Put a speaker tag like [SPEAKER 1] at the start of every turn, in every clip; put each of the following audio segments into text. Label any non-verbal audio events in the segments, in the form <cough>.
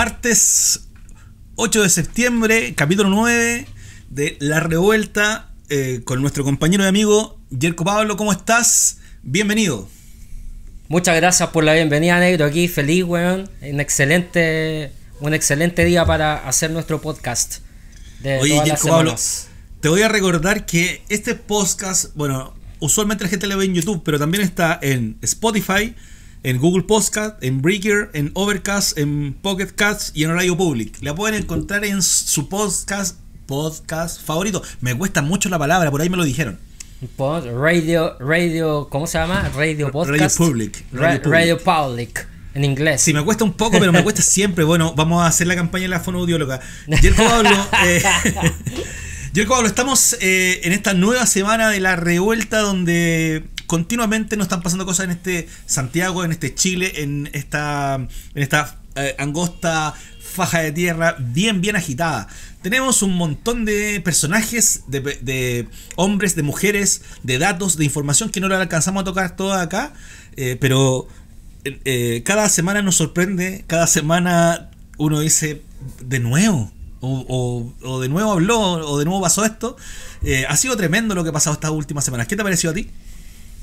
[SPEAKER 1] martes 8 de septiembre, capítulo 9 de La Revuelta, eh, con nuestro compañero y amigo Yerko Pablo. ¿Cómo estás? Bienvenido.
[SPEAKER 2] Muchas gracias por la bienvenida, negro. Aquí feliz, weón. Un excelente, un excelente día para hacer nuestro podcast. De Oye, todas Pablo,
[SPEAKER 1] te voy a recordar que este podcast, bueno, usualmente la gente lo ve en YouTube, pero también está en Spotify en Google Podcast, en Breaker, en Overcast, en Pocket Cats y en Radio Public. La pueden encontrar en su podcast podcast favorito. Me cuesta mucho la palabra, por ahí me lo dijeron. Radio, radio,
[SPEAKER 2] ¿cómo se llama? Radio Podcast. Radio Public. Radio, Public.
[SPEAKER 1] En inglés. Sí, me cuesta un poco, pero me cuesta <laughs> siempre. Bueno, vamos a hacer la campaña de la fonoaudióloga. Yerko Pablo, eh, <laughs> Pablo, estamos eh, en esta nueva semana de la revuelta donde continuamente nos están pasando cosas en este Santiago, en este Chile, en esta, en esta eh, angosta faja de tierra bien, bien agitada. Tenemos un montón de personajes, de, de hombres, de mujeres, de datos, de información que no la alcanzamos a tocar toda acá, eh, pero eh, cada semana nos sorprende, cada semana uno dice, de nuevo, o, o, o de nuevo habló, o de nuevo pasó esto. ha sido tremendo lo que ha pasado estas últimas semanas. ¿Qué te ha parecido a ti?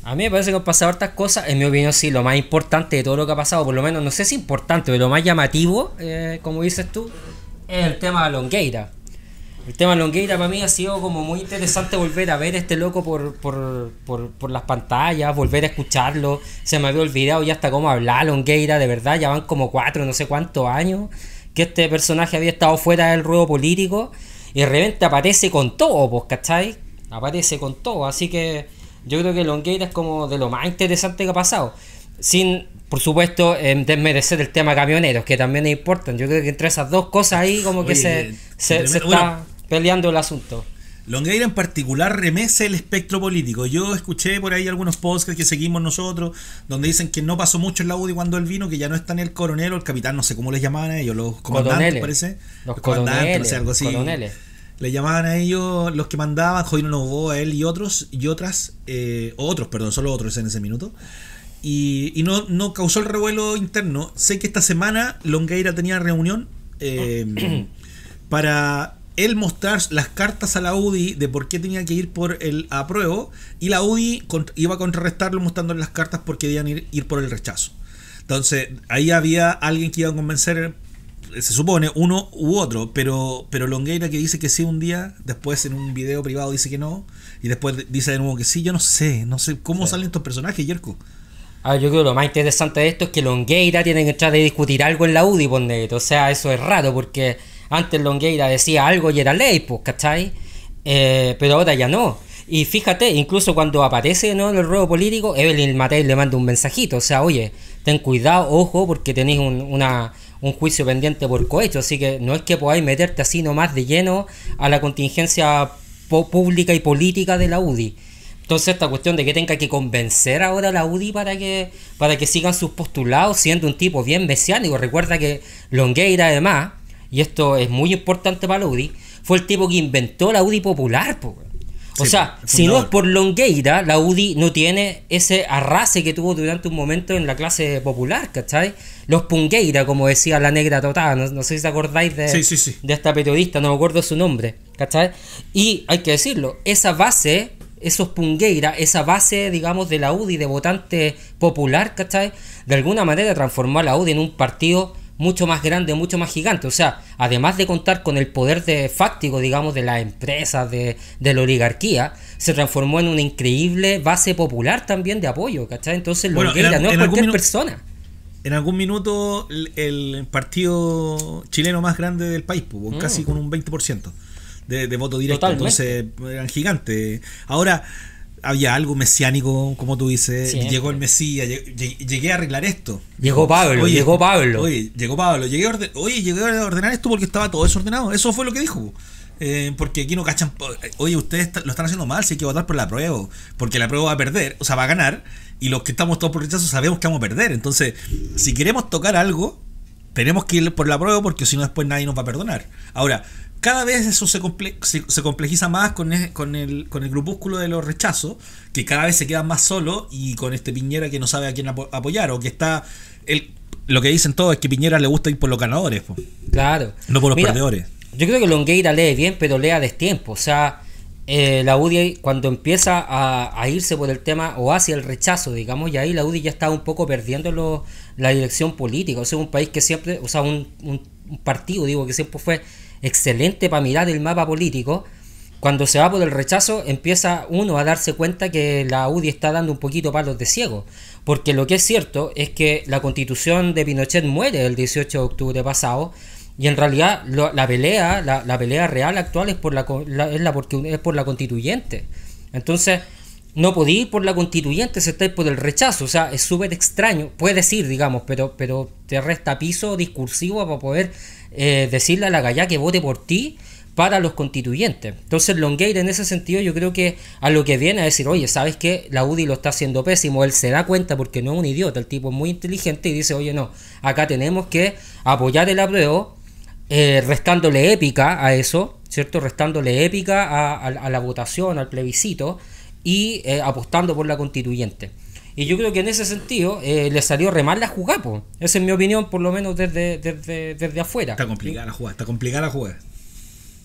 [SPEAKER 1] A mí me parece que han pasado estas cosas. En mi opinión, sí, lo más importante de todo lo que ha pasado,
[SPEAKER 2] por lo menos, no sé si importante, pero lo más llamativo, eh, como dices tú, es el tema de Longueira. El tema de Longueira para mí ha sido como muy interesante volver a ver este loco por, por, por, las pantallas, volver a escucharlo. Se me había olvidado ya hasta cómo hablar Longueira, de verdad, ya van como cuatro, no sé cuántos años que este personaje había estado fuera del ruedo político y de repente aparece con todo, pues, ¿cachai? Aparece con todo, así que yo creo que Longueira es como de lo más interesante que ha pasado. Sin, por supuesto, em, desmerecer el tema camioneros, que también es importante. Yo creo que entre esas dos cosas ahí como que se, eh, está
[SPEAKER 1] peleando el asunto. Longueira en particular remece el espectro político. Yo escuché por ahí algunos podcasts que seguimos nosotros, donde dicen que no pasó mucho en la UDI cuando él vino, que ya no está están el coronel o el capitán, no sé cómo les llamaban a ellos, los comandantes, parece. Los, Coroneles. Le llamaban a ellos los que mandaban, hubo a él y otros, y otras, eh, otros, perdón, solo otros en ese minuto. Y, no, no, causó el revuelo interno. Sé que esta semana Longueira tenía reunión eh, <clears throat> para él mostrar las cartas a la UDI de por qué tenía que ir por el apruebo y la UDI iba a contrarrestarlo mostrándole las cartas porque debían ir, ir por el rechazo. Entonces, ahí había alguien que iba a convencer se supone, uno u otro, pero, pero Longueira que dice que sí un día, después en un video privado dice que no, y después dice de nuevo que sí, yo no sé, no sé cómo salen estos personajes, Yerko. Ah, yo creo que lo más interesante de esto es que Longueira
[SPEAKER 2] tiene que entrar de discutir algo en la UDI, por O sea, eso es raro, porque antes Longueira decía algo y era ley, pues, ¿cachai? Eh, pero ahora ya no. Y fíjate, incluso cuando aparece ¿no? el robo político, Evelyn Matei le manda un mensajito. O sea, oye, ten cuidado, ojo, porque tenéis una un juicio pendiente por cohecho, así que no es que podáis meterte así nomás de lleno a la contingencia pública y política de la UDI. Entonces esta cuestión de que tenga que convencer ahora a la UDI para que, para que sigan sus postulados siendo un tipo bien mesiánico. Recuerda que Longueira además, y esto es muy importante para la UDI, fue el tipo que inventó la UDI popular. pues.
[SPEAKER 1] O sea, pues, si no es
[SPEAKER 2] por Longueira, la UDI no tiene ese arrase que tuvo durante un momento en la clase popular, ¿cachai? Los Pungueira, como decía la negra totada, no, sé si os acordáis de, de esta periodista, no me acuerdo su nombre, ¿cachai? Y hay que decirlo, esa base esos pungueira, esa base, digamos, de la UDI, de votante popular, ¿cachai? De alguna manera transformó a la UDI en un partido mucho más grande, mucho más gigante. O sea, además de contar con el poder de fáctico, digamos, de las empresas, de, de, la oligarquía, se transformó en una increíble base popular también de apoyo, ¿cachai? Entonces, bueno, en, no es cualquier
[SPEAKER 1] persona. En algún minuto, el, partido chileno más grande del país, pues, mm. casi con un 20% de, de voto directo. Entonces, eran gigantes. Ahora había algo mesiánico, como tú dices. Llegó el Mesías, llegué, a arreglar esto. Llegó Pablo, llegó Pablo. llegó Pablo, llegué a, oye, llegué a ordenar esto porque estaba todo desordenado. Eso fue lo que dijo. Eh, porque aquí no cachan. Eh, oye, ustedes lo están haciendo mal, si hay que votar por la prueba. Porque la prueba va a perder, o sea, va a ganar. Y los que estamos todos por rechazo sabemos que vamos a perder. Entonces, si queremos tocar algo, tenemos que ir por la prueba porque si no, después nadie nos va a perdonar. Ahora, cada vez eso se, se, complejiza más con el, con, el, con el grupúsculo de los rechazos, que cada vez se quedan más solo y con este Piñera que no sabe a quién apoyar o que está... El, lo que dicen todos es que Piñera le gusta ir por los ganadores. Claro. No por los perdedores. Yo creo que
[SPEAKER 2] Longueira lee bien, pero lea a destiempo. O sea, eh, la UDI cuando empieza a, irse por el tema o hacia el rechazo, digamos, y ahí la UDI ya está un poco perdiendo la dirección política. O sea, un país que siempre, o sea, un, un partido, digo, que siempre fue excelente para mirar el mapa político. Cuando se va por el rechazo, empieza uno a darse cuenta que la UDI está dando un poquito palos de ciego. Porque lo que es cierto es que la constitución de Pinochet muere el 18 de octubre pasado. Y en realidad la pelea, la, pelea real actual es por la, es, la porque, es por la constituyente. Entonces, no podía ir por la constituyente si estáis por el rechazo. O sea, es súper extraño. Puedes ir, digamos, pero, pero te resta piso discursivo para poder eh, decirle a la galla que vote por ti para los constituyentes. Entonces Longate en ese sentido yo creo que a lo que viene a decir, oye, ¿sabes que La UDI lo está haciendo pésimo, él se da cuenta porque no es un idiota, el tipo es muy inteligente y dice, oye, no, acá tenemos que apoyar el apruebo, eh, restándole épica a eso, ¿cierto? Restándole épica a, la votación, al plebiscito y eh, apostando por la constituyente. Y yo creo que en ese sentido eh, le salió re mal la jugada, po.
[SPEAKER 1] Esa es mi opinión, por lo menos desde, desde, afuera. Está
[SPEAKER 2] complicada la jugada, está complicada la jugada.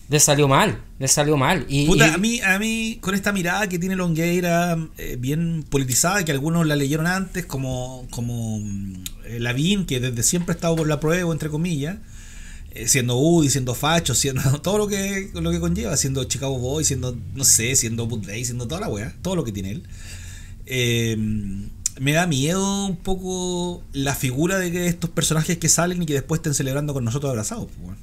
[SPEAKER 2] Le salió mal, le salió mal. Y, a,
[SPEAKER 1] mí, a mí, con esta mirada que tiene Longueira, eh, bien politizada, que algunos la leyeron antes, como, como eh, Lavín, que desde siempre ha estado por la prueba, entre comillas, siendo UDI, siendo facho, siendo <laughs> todo lo que, lo que conlleva, siendo Chicago Boy, siendo, no sé, siendo Bud siendo toda la wea, todo lo que tiene él. Eh, me da miedo un poco la figura de que estos personajes que salen y que después estén celebrando con nosotros abrazados. Pues,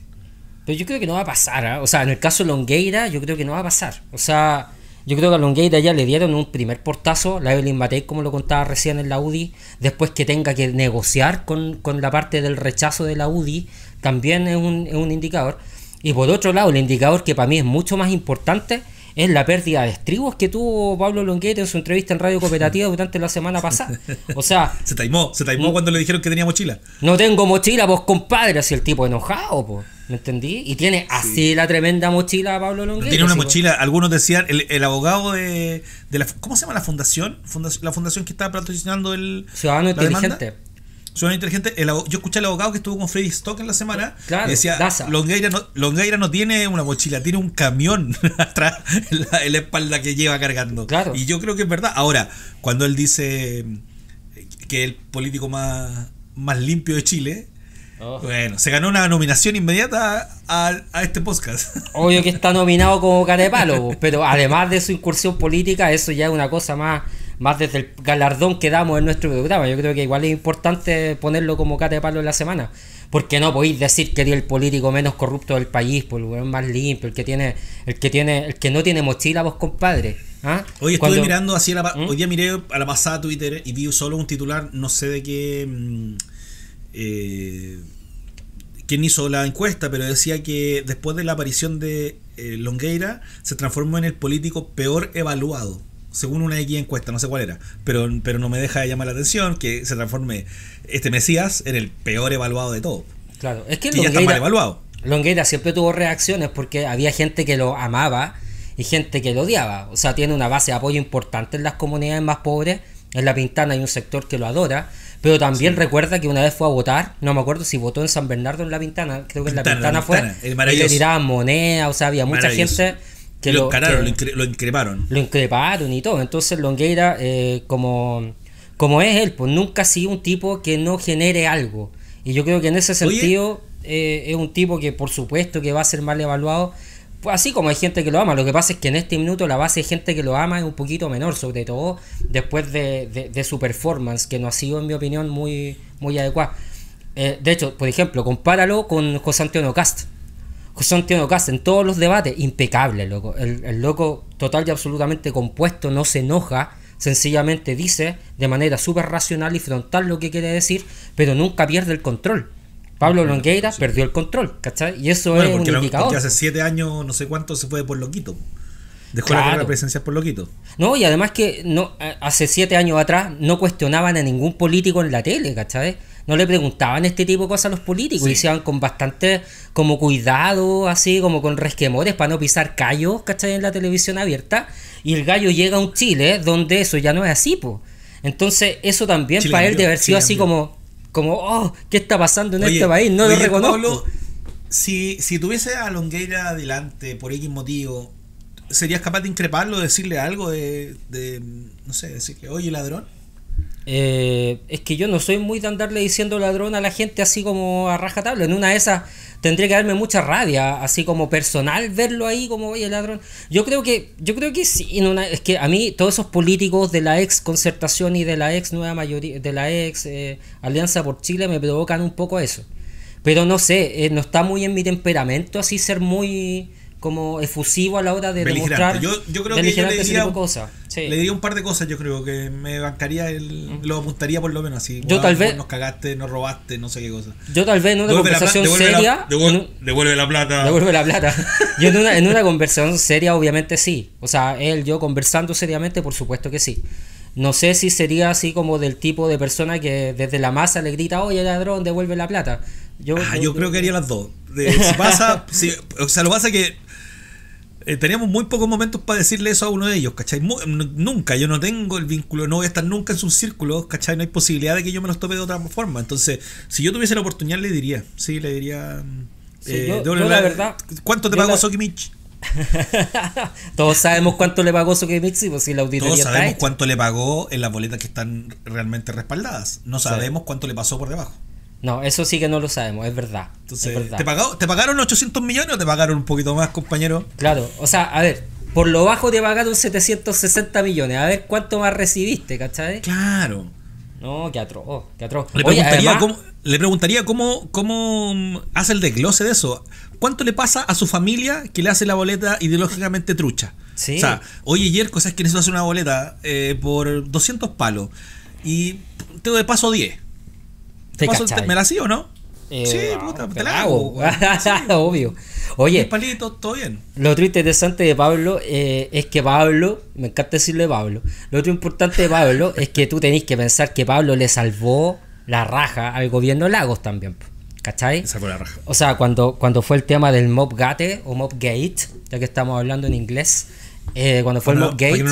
[SPEAKER 1] Pero yo creo que no va a pasar,
[SPEAKER 2] ¿ah? o sea, en el caso de Longueira yo creo que no va a pasar. O sea, yo creo que a Longueira ya le dieron un primer portazo, la Evelyn Matei, como lo contaba recién en la UDI, después que tenga que negociar con, con la parte del rechazo de la UDI, también es un, es un indicador. Y por otro lado, el indicador que para mí es mucho más importante es la pérdida de estribos que tuvo Pablo Longuete en su entrevista en Radio Cooperativa durante la semana pasada.
[SPEAKER 1] O sea. <laughs> se taimó, se taimó mm. cuando le dijeron que tenía mochila.
[SPEAKER 2] No tengo mochila, vos compadre, así el tipo enojado, pues. entendí? Y tiene así la tremenda mochila
[SPEAKER 1] Pablo Longuete. Tiene una mochila, algunos decían, el, abogado de, la. ¿Cómo se llama la fundación? la fundación que está patrocinando el. Ciudadano Inteligente. Suena inteligente. yo escuché al abogado que estuvo con Freddy Stock en la semana. Eh, claro, y decía, Longueira no, tiene una mochila, tiene un camión <laughs> atrás en la, espalda que lleva cargando. Claro. Y yo creo que es verdad. Ahora, cuando él dice eh, que es el político más, más limpio de Chile, oh. bueno, se ganó una nominación inmediata a, este podcast.
[SPEAKER 2] <laughs> Obvio que está nominado como cara de palo pero además de su incursión política, eso ya es una cosa más más desde el galardón que damos en nuestro programa. Yo creo que igual es importante ponerlo como cate de palo en la semana. Porque no podéis decir que es el político menos corrupto del país, por pues, el más limpio, el que tiene, el que tiene, el que no tiene mochila, vos compadre.
[SPEAKER 1] Hoy ¿ah? estuve mirando así ¿Mm? hoy día miré a la pasada Twitter y vi solo un titular, no sé de qué mm, eh, quién hizo la encuesta, pero decía que después de la aparición de eh, Longueira se transformó en el político peor evaluado según una X encuesta, no sé cuál era, pero, pero no me deja de llamar la atención que se transforme este Mesías en el peor evaluado de todo. Claro, es que evaluado.
[SPEAKER 2] Longueira siempre tuvo reacciones porque había gente que lo amaba y gente que lo odiaba. O sea, tiene una base de apoyo importante en las comunidades más pobres. En La Pintana hay un sector que lo adora. Pero también recuerda que una vez fue a votar, no me acuerdo si votó en San Bernardo o en La Pintana, creo que en La Pintana, fue. el y le tiraban moneda, o sea, había mucha gente lo,
[SPEAKER 1] lo, increparon.
[SPEAKER 2] Lo increparon y todo. Entonces Longueira, eh, como, como es él, pues nunca ha sido un tipo que no genere algo. Y yo creo que en ese sentido eh, es un tipo que por supuesto que va a ser mal evaluado. Pues así como hay gente que lo ama, lo que pasa es que en este minuto la base de gente que lo ama es un poquito menor, sobre todo después de, su performance, que no ha sido, en mi opinión, muy, muy adecuada. Eh, de hecho, por ejemplo, compáralo con José Antonio Cast. José Antonio Castro, en todos los debates, impecable, loco. El, loco total y absolutamente compuesto, no se enoja, sencillamente dice de manera súper racional y frontal lo que quiere decir, pero nunca pierde el control. Pablo Longueira perdió el control, ¿cachai? Y eso es un indicador. Porque hace siete
[SPEAKER 1] años, no sé cuánto, se fue por loquito. Dejó la carrera presencial por loquito.
[SPEAKER 2] No, y además que no eh, hace siete años atrás no cuestionaban a ningún político en la tele, ¿cachai? no le preguntaban este tipo de cosas a los políticos, y se iban con bastante como cuidado, así como con resquemores para no pisar callos, ¿cachai? En la televisión abierta, y el gallo llega a un Chile donde eso ya no es así, pues. Entonces, eso también para él de haber sido así como, como, oh, ¿qué está pasando en este país? No lo reconozco.
[SPEAKER 1] si, si tuviese a Longueira adelante por X motivo, ¿serías capaz de increparlo, decirle algo de, de no sé, decirle, oye, ladrón?
[SPEAKER 2] Eh, es que yo no soy muy de andarle diciendo ladrón a la gente así como a rajatabla. En una de esas tendría que darme mucha rabia, así como personal, verlo ahí como, el ladrón. Yo creo que, yo creo que sí, una, es que a mí todos esos políticos de la ex concertación y de la ex nueva mayoría, de la ex eh, alianza por Chile me provocan un poco eso. Pero no sé, eh, no está muy en mi temperamento así ser muy
[SPEAKER 1] como efusivo a la hora de demostrar yo, creo que le diría, cosas. Le diría un par de cosas, yo creo que me bancaría, el, mm. lo apuntaría por lo menos así. Yo tal vez. Nos cagaste, nos robaste, no sé qué cosa. Yo tal vez en una conversación seria. devuelve, la plata. Devuelve la plata.
[SPEAKER 2] <laughs> yo en una, conversación seria, obviamente sí. O sea, él, yo conversando seriamente, por supuesto que sí. No sé si sería así como del tipo de persona que desde la masa le grita, oye ladrón, devuelve la plata.
[SPEAKER 1] Yo, yo, creo que haría las dos. <laughs> o sea, lo pasa que eh, teníamos muy pocos momentos para decirle eso a uno de ellos, ¿cachai? nunca, yo no tengo el vínculo, no voy a estar nunca en sus círculos, ¿cachai? No hay posibilidad de que yo me los tope de otra forma. Entonces, si yo tuviese la oportunidad, le diría, sí, le diría... Mm, eh, ¿Cuánto te pagó Sokimich? <laughs> Todos sabemos cuánto le pagó Sokimich, y pues si la auditoría Todos sabemos cuánto le pagó en las boletas que están realmente respaldadas. No sabemos cuánto le pasó por debajo. No, eso sí que no lo sabemos, es verdad. ¿te, pagaron 800 millones o te pagaron un poquito más,
[SPEAKER 2] compañero? Claro, o sea, a ver, por lo bajo te pagaron 760 millones, a ver cuánto más recibiste, ¿cachai? Claro. No, qué atroz, oh, qué atroz.
[SPEAKER 1] Le preguntaría, cómo, cómo, mm, hace el desglose de eso. ¿Cuánto le pasa a su familia que le hace la boleta ideológicamente trucha? Sí. O sea, oye, ayer ¿sabes que necesito hacer una boleta eh, por 200 palos? Y tengo de paso 10. ¿Me la sí o no? Eh, sí, puta, te la hago. <laughs> <laughs> Obvio. Oye, palito, todo bien.
[SPEAKER 2] Lo otro interesante de Pablo eh, es que Pablo, me encanta decirle Pablo, lo otro importante de Pablo es que tú tenés que pensar que Pablo le salvó la raja al gobierno Lagos también. ¿Cachai? Sacó la raja. O sea, cuando, cuando fue el tema del Mob Gate o Mob Gate, ya que estamos hablando en inglés, eh, cuando fue el Mob Gate.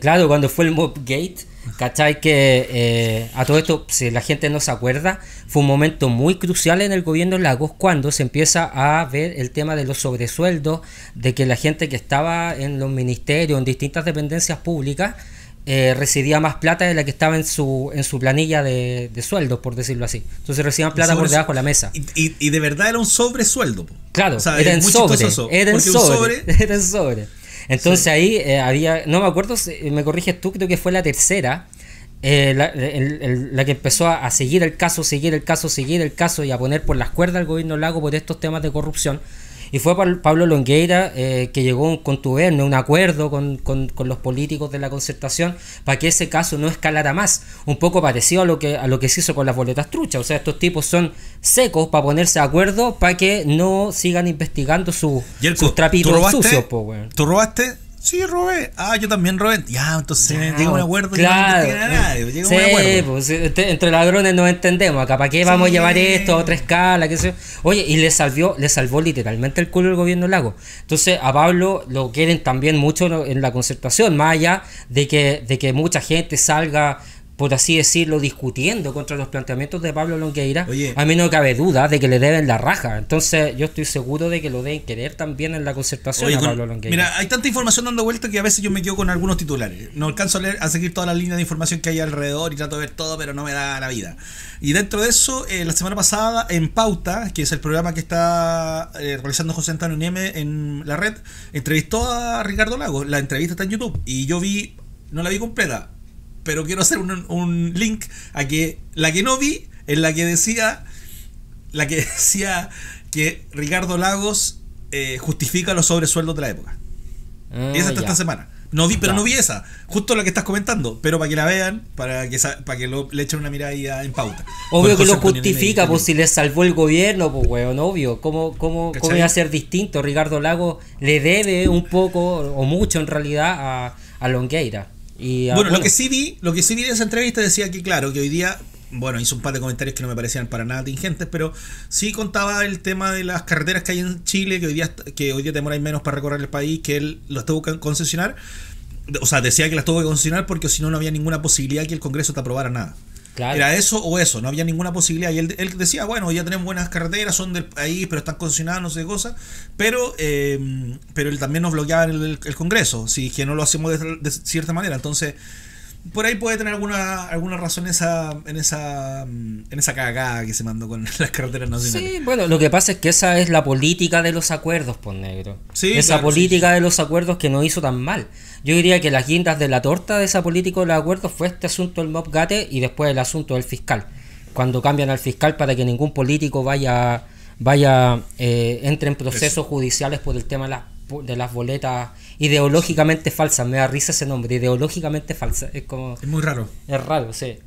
[SPEAKER 2] claro, cuando fue el Mob Gate, ¿Cachai? Que eh, a todo esto, si la gente no se acuerda, fue un momento muy crucial en el gobierno Lagos cuando se empieza a ver el tema de los sobresueldos, de que la gente que estaba en los ministerios, en distintas dependencias públicas, eh, recibía más plata de la que estaba en su, en su planilla de, sueldos, por decirlo así. Entonces recibían plata por debajo de la mesa.
[SPEAKER 1] Y, de verdad era un sobresueldo. Claro, era, en sobre, era, un sobre,
[SPEAKER 2] sobre. Entonces ahí eh, había, no me acuerdo, me corriges tú, creo que fue la tercera, eh, la, que empezó a, seguir el caso, seguir el caso, seguir el caso y a poner por las cuerdas al gobierno Lago por estos temas de corrupción. Y fue Pablo Longueira eh, que llegó un Tuerno, un acuerdo con, los políticos de la concertación para que ese caso no escalara más. Un poco parecido a lo que, a lo que se hizo con las boletas truchas. O sea, estos tipos son secos para ponerse de acuerdo para que no sigan investigando
[SPEAKER 1] su, Yerko, sus trapitos sucios.
[SPEAKER 2] ¿Tú robaste? Sí,
[SPEAKER 1] robé. Ah, yo también, robé. Ya, entonces llega un acuerdo. Claro.
[SPEAKER 2] Pues, este, entre ladrones no entendemos. Acá, ¿para qué vamos a llevar esto a otra escala? Qué sé Oye, y le salvó, le salvó literalmente el culo el gobierno Lago. Entonces, a Pablo lo quieren también mucho en la concertación, más allá de que, de que mucha gente salga por así decirlo, discutiendo contra los planteamientos de Pablo Longueira, a mí no cabe duda de que le deben la raja. Entonces, yo estoy seguro de que lo deben
[SPEAKER 1] querer también en la
[SPEAKER 2] concertación a Pablo Longueira. Mira,
[SPEAKER 1] hay tanta información dando vuelta que a veces yo me quedo con algunos titulares. No alcanzo a leer, a seguir todas las líneas de información que hay alrededor y trato de ver todo, pero no me da la vida. Y dentro de eso, eh, la semana pasada, en Pauta, que es el programa que está eh, realizando José Antonio Nieme en la red, entrevistó a Ricardo Lago. La entrevista está en YouTube y yo vi, no la vi completa pero quiero hacer un, link a que la que no vi, en la que decía, la que <laughs> decía que Ricardo Lagos eh, justifica los sobresueldos de la época. y ah, esa está esta semana. No vi, pero no vi esa. Justo la que estás comentando. Pero para que la vean, para que, para que le echen una mirada en pauta. Obvio que lo justifica, pues, si le
[SPEAKER 2] salvó el gobierno, pues weón, obvio. ¿Cómo, cómo, cómo iba a ser distinto? Ricardo Lagos le debe un poco, o mucho en realidad, a, a Longueira. Ah, bueno, lo que sí
[SPEAKER 1] vi, lo que sí vi de esa entrevista decía que claro, que hoy día bueno, hizo un par de comentarios que no me parecían para nada tingentes, pero sí contaba el tema de las carreteras que hay en Chile, que hoy día, que hoy día demoráis menos para recorrer el país, que él las tuvo que concesionar. O sea, decía que las tuvo que concesionar porque si no, no había ninguna posibilidad que el Congreso te aprobara nada. Era eso o eso, no había ninguna posibilidad. Y él, él, decía, bueno, ya tenemos buenas carreteras, son del país, pero están concesionadas, no sé qué cosa. Pero, eh, pero él también nos bloqueaba el, el, Congreso, si que no lo hacemos de cierta manera. Entonces por ahí puede tener alguna, alguna razón en esa en esa mm, cagada que se mandó con <laughs> las carreteras nacionales.
[SPEAKER 2] Sí, bueno, lo que pasa es que esa es la política de los acuerdos, por pues, negro. esa política de los acuerdos que no hizo tan mal. Yo diría que las guindas de la torta de esa política de los acuerdos fue este asunto del mobgate y después el asunto del fiscal. Cuando cambian al fiscal para que ningún político vaya vaya eh, entre en procesos judiciales por el tema de las, de las boletas ideológicamente falsa, Me da risa ese nombre, ideológicamente falsa. Es como. Es muy raro. Es raro,
[SPEAKER 1] sí.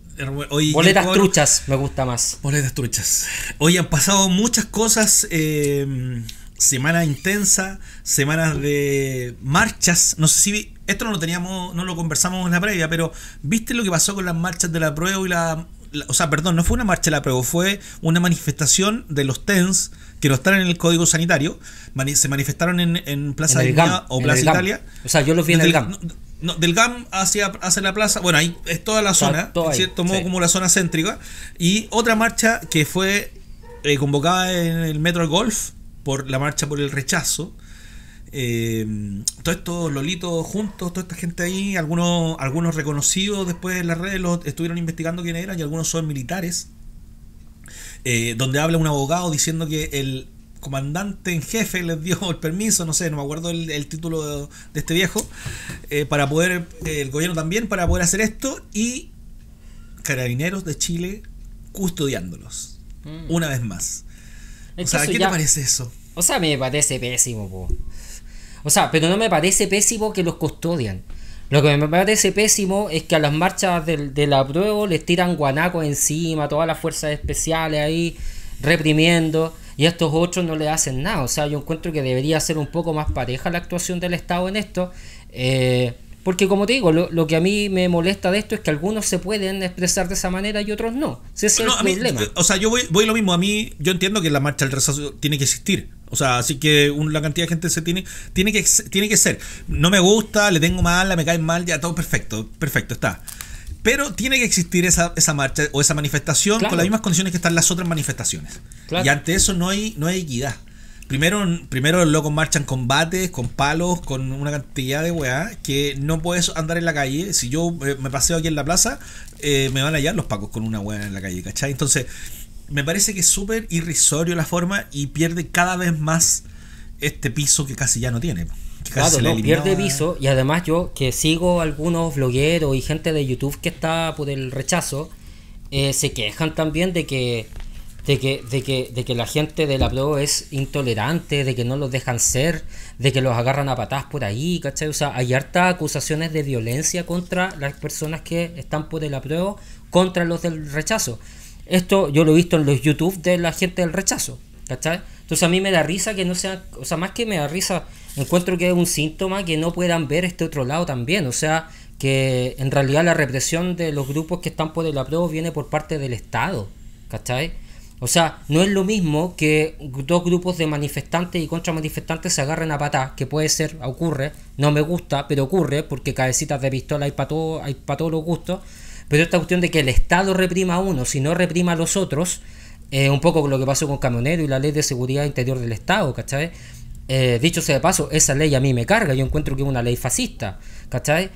[SPEAKER 1] Hoy, boletas truchas me gusta más. Boletas truchas. Hoy han pasado muchas cosas. Eh, semana intensa, semanas de marchas. No sé si esto no lo teníamos, no lo conversamos en la previa, pero ¿viste lo que pasó con las marchas de la prueba y la, o sea, perdón, no fue una marcha de la prueba, fue una manifestación de los TENS que no están en el código sanitario, se manifestaron en, Plaza de o Plaza Italia. O sea, yo los vi en el GAM. del GAM hacia, hacia la plaza, bueno, ahí es toda la zona, tomó cierto modo como la zona céntrica. Y otra marcha que fue eh, convocada en el Metro Golf por la marcha por el rechazo. Eh, todos estos lolitos juntos, toda esta gente ahí, algunos, algunos reconocidos después en las redes los estuvieron investigando quiénes eran y algunos son militares eh, donde habla un abogado diciendo que el comandante en jefe les dio el permiso, no sé, no me acuerdo el, título de, este viejo, eh, para poder, eh, el gobierno también, para poder hacer esto y carabineros de Chile custodiándolos, mm. una vez más. o sea, ¿qué te parece eso?
[SPEAKER 2] O sea, me parece pésimo, O sea, pero no me parece pésimo que los custodian. Lo que me parece pésimo es que a las marchas del, del apruebo les tiran guanaco encima, todas las fuerzas especiales ahí reprimiendo y a estos otros no le hacen nada. O sea, yo encuentro que debería ser un poco más pareja la actuación del Estado en esto. Eh, porque como te digo, lo, que a mí me molesta de esto es que algunos se pueden expresar de esa manera y otros no.
[SPEAKER 1] ese el o sea, yo voy, lo mismo. A mí, yo entiendo que la marcha del rechazo tiene que existir. O sea, así que la cantidad de gente se tiene, tiene que, tiene que ser. No me gusta, le tengo mala, me cae mal, ya todo perfecto, perfecto, está. Pero tiene que existir esa, esa marcha o esa manifestación con las mismas condiciones que están las otras manifestaciones. Y ante eso no hay, no hay equidad. Primero, primero los locos marchan con bates, con palos, con una cantidad de weá, que no puedes andar en la calle. Si yo eh, me paseo aquí en la plaza, eh, me van a hallar los pacos con una weá en la calle, ¿cachai? Entonces, me parece que es súper irrisorio la forma y pierde cada vez más este piso que casi ya no tiene. claro, pierde piso
[SPEAKER 2] y además yo que sigo algunos blogueros y gente de YouTube que está por el rechazo, eh, se quejan también de que, de que, de que, de que la gente de la es intolerante, de que no los dejan ser, de que los agarran a patadas por ahí, ¿cachai? O sea, hay hartas acusaciones de violencia contra las personas que están por el apruebo, contra los del rechazo. Esto yo lo he visto en los YouTube de la gente del rechazo, ¿cachai? Entonces a mí me da risa que no sea, o sea, más que me da risa, encuentro que es un síntoma que no puedan ver este otro lado también, o sea, que en realidad la represión de los grupos que están por el apruebo viene por parte del Estado, ¿cachai? O sea, no es lo mismo que dos grupos de manifestantes y contramanifestantes se agarren a patas, que puede ser, ocurre, no me gusta, pero ocurre, porque cabecitas de pistola hay para todo, hay para todos los gustos, pero esta cuestión de que el Estado reprima a uno, si no reprima a los otros, un poco lo que pasó con Camionero y la ley de seguridad interior del Estado, ¿cachai? Eh, dicho sea de paso, esa ley a mí me carga, yo encuentro que es una ley fascista, ¿cachai?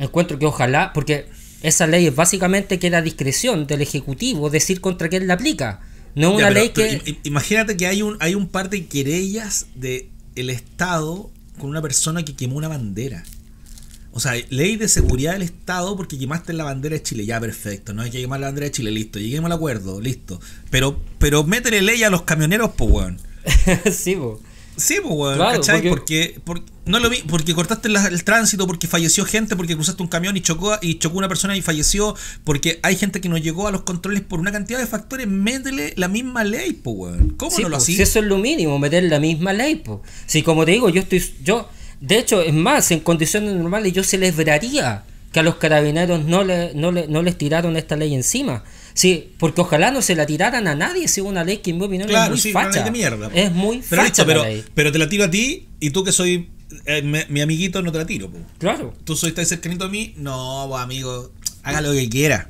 [SPEAKER 2] Encuentro que ojalá, porque esa ley es básicamente que la discreción del Ejecutivo decir contra quién la aplica.
[SPEAKER 1] No una ley que. imagínate que hay un, hay un par de querellas del el Estado con una persona que quemó una bandera. O sea, ley de seguridad del Estado porque quemaste la bandera de Chile. Ya, perfecto. No hay que quemar la bandera de Chile. Listo. Lleguemos al acuerdo. Listo. Pero, pero métele ley a los camioneros, pues, weón. <laughs> sí, pues. Sí, pues, weón. Porque... porque... no lo vi, porque cortaste el tránsito, porque falleció gente, porque cruzaste un camión y chocó y chocó una persona y falleció, porque hay gente que no llegó a los controles por una cantidad de factores, métele la misma ley, pues, weón. ¿Cómo no lo haces eso
[SPEAKER 2] es lo mínimo, meter la misma ley, pues. Si como te digo, yo estoy yo de hecho, es más, en condiciones normales yo celebraría que a los carabineros no, le, no, les tiraron esta ley encima. Sí, porque ojalá no se la tiraran a nadie, si una ley que en mi opinión es muy facha. De mierda. Es muy pero facha. pero,
[SPEAKER 1] pero te la tiro a ti y tú que soy eh, mi amiguito no te la tiro. Claro. Tú soy tan cercanito a mí. No, amigo, haga lo que quiera.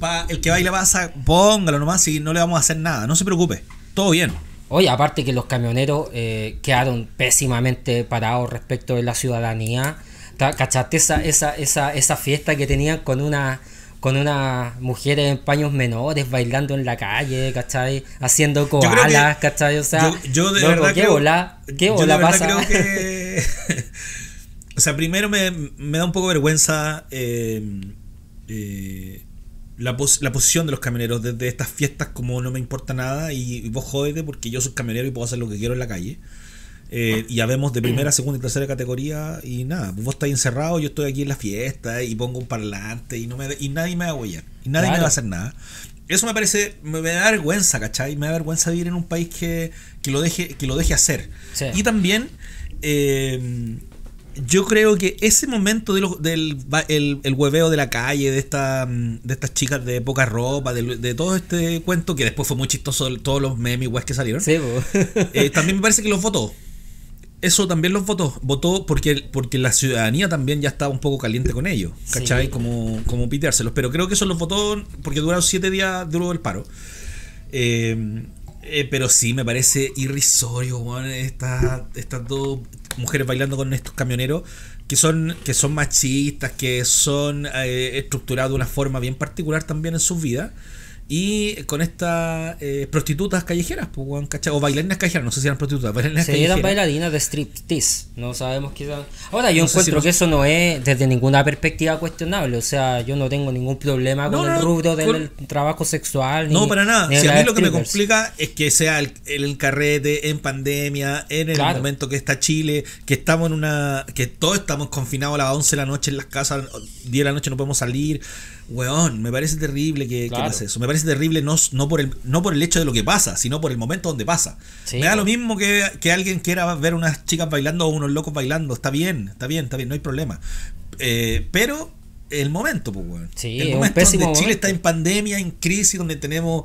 [SPEAKER 1] Pa, el que baila pasa, póngalo nomás y no le vamos a hacer nada. No se preocupe.
[SPEAKER 2] Todo bien. Oye, aparte que los camioneros eh, quedaron pésimamente parados respecto de la ciudadanía. ¿Cachaste esa, esa, esa, fiesta que tenían con una con unas mujeres en paños menores bailando en la calle, ¿cachai? Haciendo koalas, ¿cachai? O sea, yo, de verdad ¿qué hola ¿Qué yo pasa? Creo que,
[SPEAKER 1] <laughs> o sea, primero me, da un poco vergüenza eh, eh, la, la, posición de los camioneros desde estas fiestas como no me importa nada y, vos jódete porque yo soy camionero y puedo hacer lo que quiero en la calle. Eh, y ya vemos de primera, <clears throat> segunda y tercera categoría y nada, pues vos estás encerrado, yo estoy aquí en la fiesta y pongo un parlante y no me y nadie me va a huellar y nadie me va a hacer nada. Eso me parece, me, da vergüenza, ¿cachai? Me da vergüenza vivir en un país que, lo, deje, que lo deje hacer. Y también eh, yo creo que ese momento de del el, hueveo de la calle, de, esta, mm, de estas chicas de poca ropa, de, todo este cuento, que después fue muy chistoso todos los memes y que salieron, sí, <laughs> eh, también me parece que los votó. Eso también los votó. Votó porque, porque la ciudadanía también ya estaba un poco caliente con ellos. ¿Cachai? Como, piteárselos. Pero creo que eso los votó porque duraron siete días, duró el paro. Eh, eh, pero sí, me parece irrisorio, estas dos mujeres bailando con estos camioneros que son, que son machistas, que son eh, estructurados de una forma bien particular también en sus vidas. Y con estas eh, prostitutas callejeras, pues, O bailarinas callejeras, no sé si eran prostitutas, bailarinas Se callejeras. eran bailarinas
[SPEAKER 2] de striptease, no sabemos qué eran. Ahora, yo encuentro que eso no es desde ninguna perspectiva cuestionable, o sea, yo no tengo ningún problema con el rubro del trabajo sexual. no, para nada. si a mí lo que me
[SPEAKER 1] complica es que sea el, el carrete, en pandemia, en el momento que está Chile, que estamos en una. que todos estamos confinados a las 11 de la noche en las casas, 10 de la noche no podemos salir Weón, me parece terrible que, pase eso. Me parece terrible no, no, por el, no por el hecho de lo que pasa, sino por el momento donde pasa. Me da lo mismo que, que, alguien quiera ver unas chicas bailando o unos locos bailando. Está bien, está bien, está bien, no hay problema. Eh, pero el momento, pues, weón. Sí, el momento Chile está en pandemia, en crisis, donde tenemos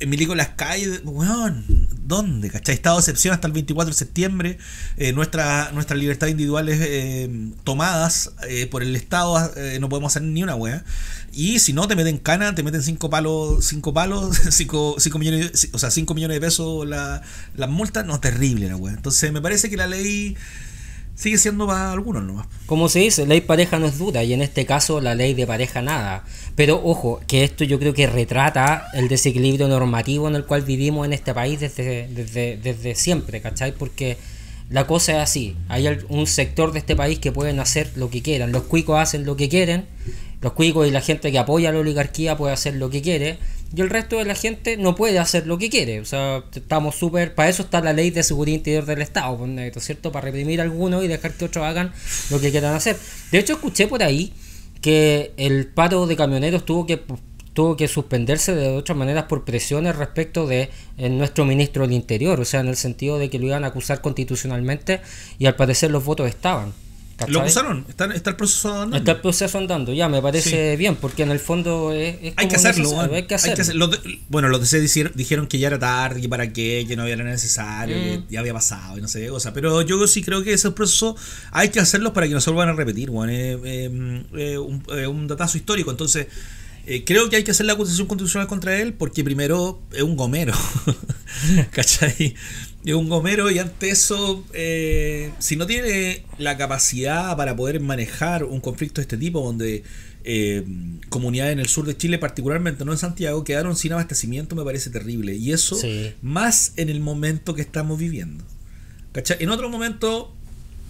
[SPEAKER 1] Emilico Las Calles, weón, ¿dónde? ¿Cachai? Estado de excepción hasta el 24 de septiembre. Eh, nuestra, nuestra libertad individual es eh, tomadas eh, por el Estado, no podemos hacer ni una weá. Y si no, te meten cana, te meten cinco palos, cinco palos, 5 <laughs> millones, o sea, 5 millones de pesos las la multas. No, terrible la weá. Entonces me parece que la ley sigue siendo para algunos nomás. Como se dice,
[SPEAKER 2] ley pareja no es dura y en este caso la ley de pareja nada. Pero ojo, que esto yo creo que retrata el desequilibrio normativo en el cual vivimos en este país desde, desde, desde siempre, ¿cachai? Porque la cosa es así, hay un sector de este país que pueden hacer lo que quieran, los cuicos hacen lo que quieren los cuicos y la gente que apoya a la oligarquía puede hacer lo que quiere y el resto de la gente no puede hacer lo que quiere. O sea, estamos súper. Para eso está la ley de seguridad interior del Estado, pues, ¿no es cierto? Para reprimir a algunos y dejar que otros hagan lo que quieran hacer. De hecho, escuché por ahí que el pato de camioneros tuvo que tuvo que suspenderse de otras maneras por presiones respecto de eh, nuestro ministro del Interior, o sea, en el sentido de que lo iban a acusar constitucionalmente y al parecer los votos estaban. Lo acusaron?
[SPEAKER 1] está, el proceso andando. Está el proceso andando, ya me parece bien, porque en el fondo
[SPEAKER 2] es, hay, que hacerlo, bueno, hay, que hacerlo,
[SPEAKER 1] hay bueno, los DC dijeron, que ya era tarde, que para qué, que no era necesario, que mm. ya había pasado y no sé qué cosa. Pero yo sí creo que esos procesos hay que hacerlos para que no se vuelvan a repetir, bueno, es un, datazo histórico. Entonces. Eh, creo que hay que hacer la acusación constitucional contra él porque primero es un gomero. <laughs> ¿Cachai? Es un gomero y ante eso, eh, si no tiene la capacidad para poder manejar un conflicto de este tipo, donde eh, comunidades en el sur de Chile, particularmente no en Santiago, quedaron sin abastecimiento, me parece terrible. Y eso más en el momento que estamos viviendo. ¿Cachai? En otro momento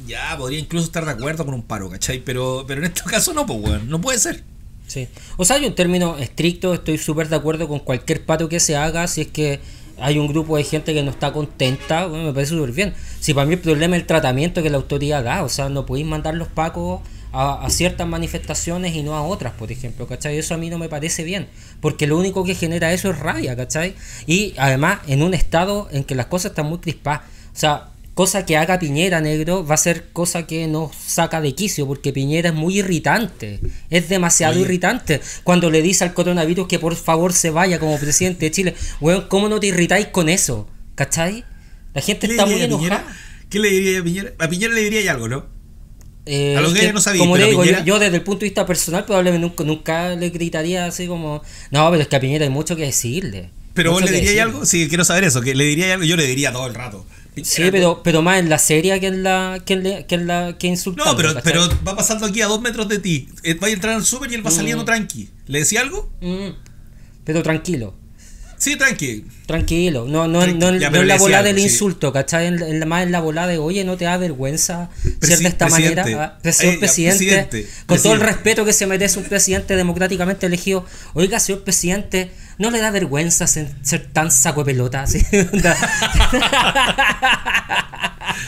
[SPEAKER 1] ya podría incluso estar de acuerdo con un paro, ¿cachai? Pero, pero en este <laughs> caso no, pues, bueno,
[SPEAKER 2] no puede ser. Sí. O sea, yo en término estricto, estoy súper de acuerdo con cualquier pato que se haga si es que hay un grupo de gente que no está contenta, bueno, me parece súper bien. Si para mí el problema es el tratamiento que la autoridad da, o sea, no podéis mandar los pacos a, a, ciertas manifestaciones y no a otras, por ejemplo, ¿cachai? Eso a mí no me parece bien, porque lo único que genera eso es rabia, ¿cachai? Y además en un estado en que las cosas están muy crispadas, o sea, cosa que haga Piñera negro va a ser cosa que nos saca de quicio, porque Piñera es muy irritante, es demasiado irritante. Cuando le dice al coronavirus que por favor se vaya como presidente de Chile, weón, ¿cómo no te irritáis con eso? ¿Cachai? La gente está muy enojada.
[SPEAKER 1] ¿Qué le diría a Piñera? A Piñera le diría algo, ¿no? a los eh, que, no sabía, como le digo, yo, desde el punto de vista personal
[SPEAKER 2] probablemente nunca, le gritaría así como, no, pero es que a Piñera hay mucho que decirle. Pero vos le dirías algo,
[SPEAKER 1] sí, quiero saber eso, que le diría algo, yo le diría todo el rato.
[SPEAKER 2] Sí, pero, pero más en la serie que en la que, en la, que, No, pero,
[SPEAKER 1] va pasando aquí a dos metros de ti. Eh, va a entrar al súper y él va mm. saliendo tranqui. ¿Le decía algo? Mm. Pero tranquilo. Sí,
[SPEAKER 2] tranquilo. Tranquilo, no, no, no, en la bola del insulto, ¿cachai? En, más en la bola de, oye, no te da vergüenza ser de esta manera. señor ah, eh, presidente, con todo el respeto que se merece un presidente democráticamente elegido, oiga, señor presidente, no le da vergüenza ser, tan saco de pelota. <laughs>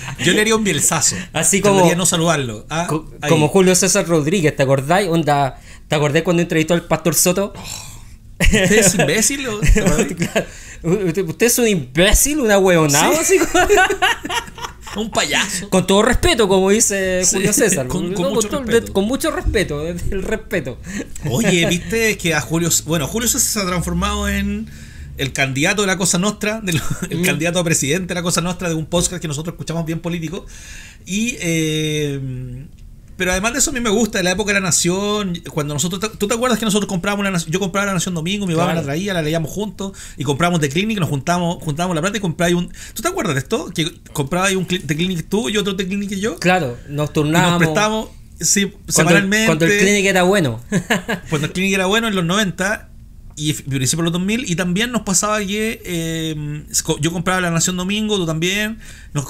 [SPEAKER 1] <laughs> Yo le haría un bielzazo. Así como. no saludarlo. Ah, como
[SPEAKER 2] Julio César Rodríguez, ¿te acordáis? Onda, ¿Te acordás cuando entrevistó al pastor Soto? Oh.
[SPEAKER 1] <laughs> Usted es imbécil.
[SPEAKER 2] Usted es un imbécil, una huevonada. <laughs>
[SPEAKER 1] un payaso.
[SPEAKER 2] Con todo respeto, como dice Julio César. Con, mucho respeto. el
[SPEAKER 1] respeto. Oye, <laughs> viste que a Julio. Bueno, Julio César se ha transformado en el candidato de la Cosa Nostra, el mm. candidato a presidente de la Cosa Nostra, de un podcast que nosotros escuchamos bien político. Y. Eh, pero además de eso a mí me gusta, la época de la Nación, cuando nosotros, ¿tú te acuerdas que nosotros comprábamos la Nación? Yo compraba la Nación Domingo, mi mamá la traía, la leíamos juntos y comprábamos de Clinic, nos juntamos, juntábamos la plata y comprábamos un... ¿Tú te acuerdas de esto? Que compraba un The Clinic tú y otro The Clinic yo. Claro, nos turnábamos. nos prestábamos, sí, semanalmente. cuando el Clinic era bueno. cuando el Clinic era bueno en los 90 y principios de los 2000. Y también nos pasaba que em, yo compraba La Nación Domingo, tú también,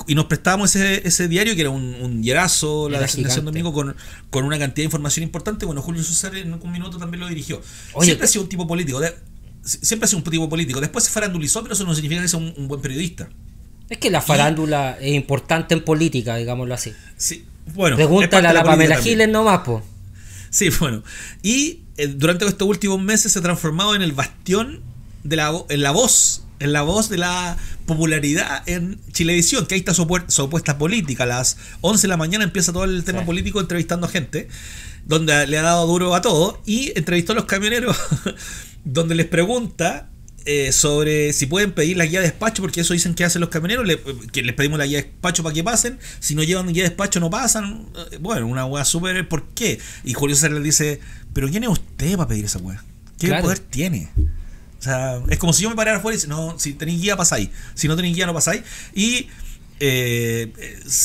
[SPEAKER 1] y nos prestábamos ese, diario que era un, un hierazo, La Nación Domingo, con, una cantidad de información importante. Bueno, Julio César en un minuto también lo dirigió. siempre ha sido un tipo político, siempre ha sido un tipo político. Después se farandulizó, pero eso no significa que sea un, buen periodista. Es que la
[SPEAKER 2] farándula es importante en política, digámoslo así.
[SPEAKER 1] Sí, bueno. Pregúntale a la, Pamela Giles nomás, pues. Sí, bueno. Y eh, durante estos últimos meses se ha transformado en el bastión de la, en la voz, en la voz de la popularidad en Chilevisión, que ahí está su, opuesta política. A las 11 de la mañana empieza todo el tema político entrevistando a gente, donde le ha dado duro a todo, y entrevistó a los camioneros, <laughs> donde les pregunta eh, sobre si pueden pedir la guía de despacho, porque eso dicen que hacen los camioneros, que les pedimos la guía de despacho para que pasen, si no llevan guía de despacho no pasan, eh, bueno, una hueá súper, ¿por qué? Y Julio César le dice, pero ¿quién es usted para pedir esa weá? ¿Qué poder tiene? O sea, es como si yo me parara afuera y dice, no, si tenéis guía pasáis, si no tenéis guía no pasáis. Y eh,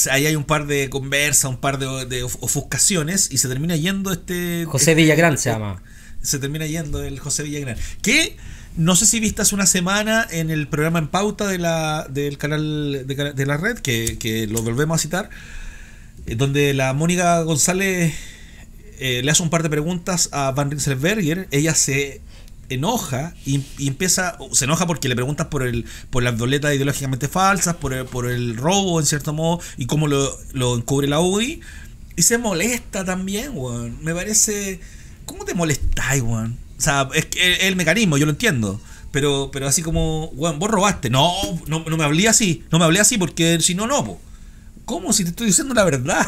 [SPEAKER 1] ahí hay un par de conversas, un par de, ofuscaciones y se termina yendo este... José este Villagrán se llama. Se termina yendo el José Villagrán. Que no sé si viste hace una semana en el programa en pauta de la, del canal de, la red, que, que, lo volvemos a citar, eh, donde la Mónica González eh, le hace un par de preguntas a Van Rieselberger, ella se enoja y, empieza, se enoja porque le preguntas por el por las doletas ideológicamente falsas, por el, por el robo en cierto modo y cómo lo, encubre la UDI y se molesta también, weón. Me parece ¿cómo te molestáis, weón? O sea, es, que el, mecanismo, yo lo entiendo. Pero, pero así como, weón, vos robaste. No, no, me hablé así. No me hablé así porque si no, no, ¿Cómo? Si te estoy diciendo la verdad.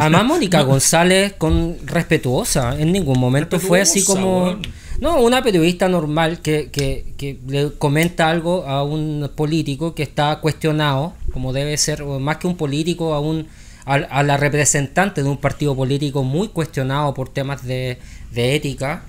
[SPEAKER 1] Además, <laughs> Mónica
[SPEAKER 2] González, con respetuosa, en ningún momento fue así como. No, una periodista normal que, le comenta algo a un político que está cuestionado, como debe ser, más que un político, a, un, a, la representante de un partido político muy cuestionado por temas de, ética,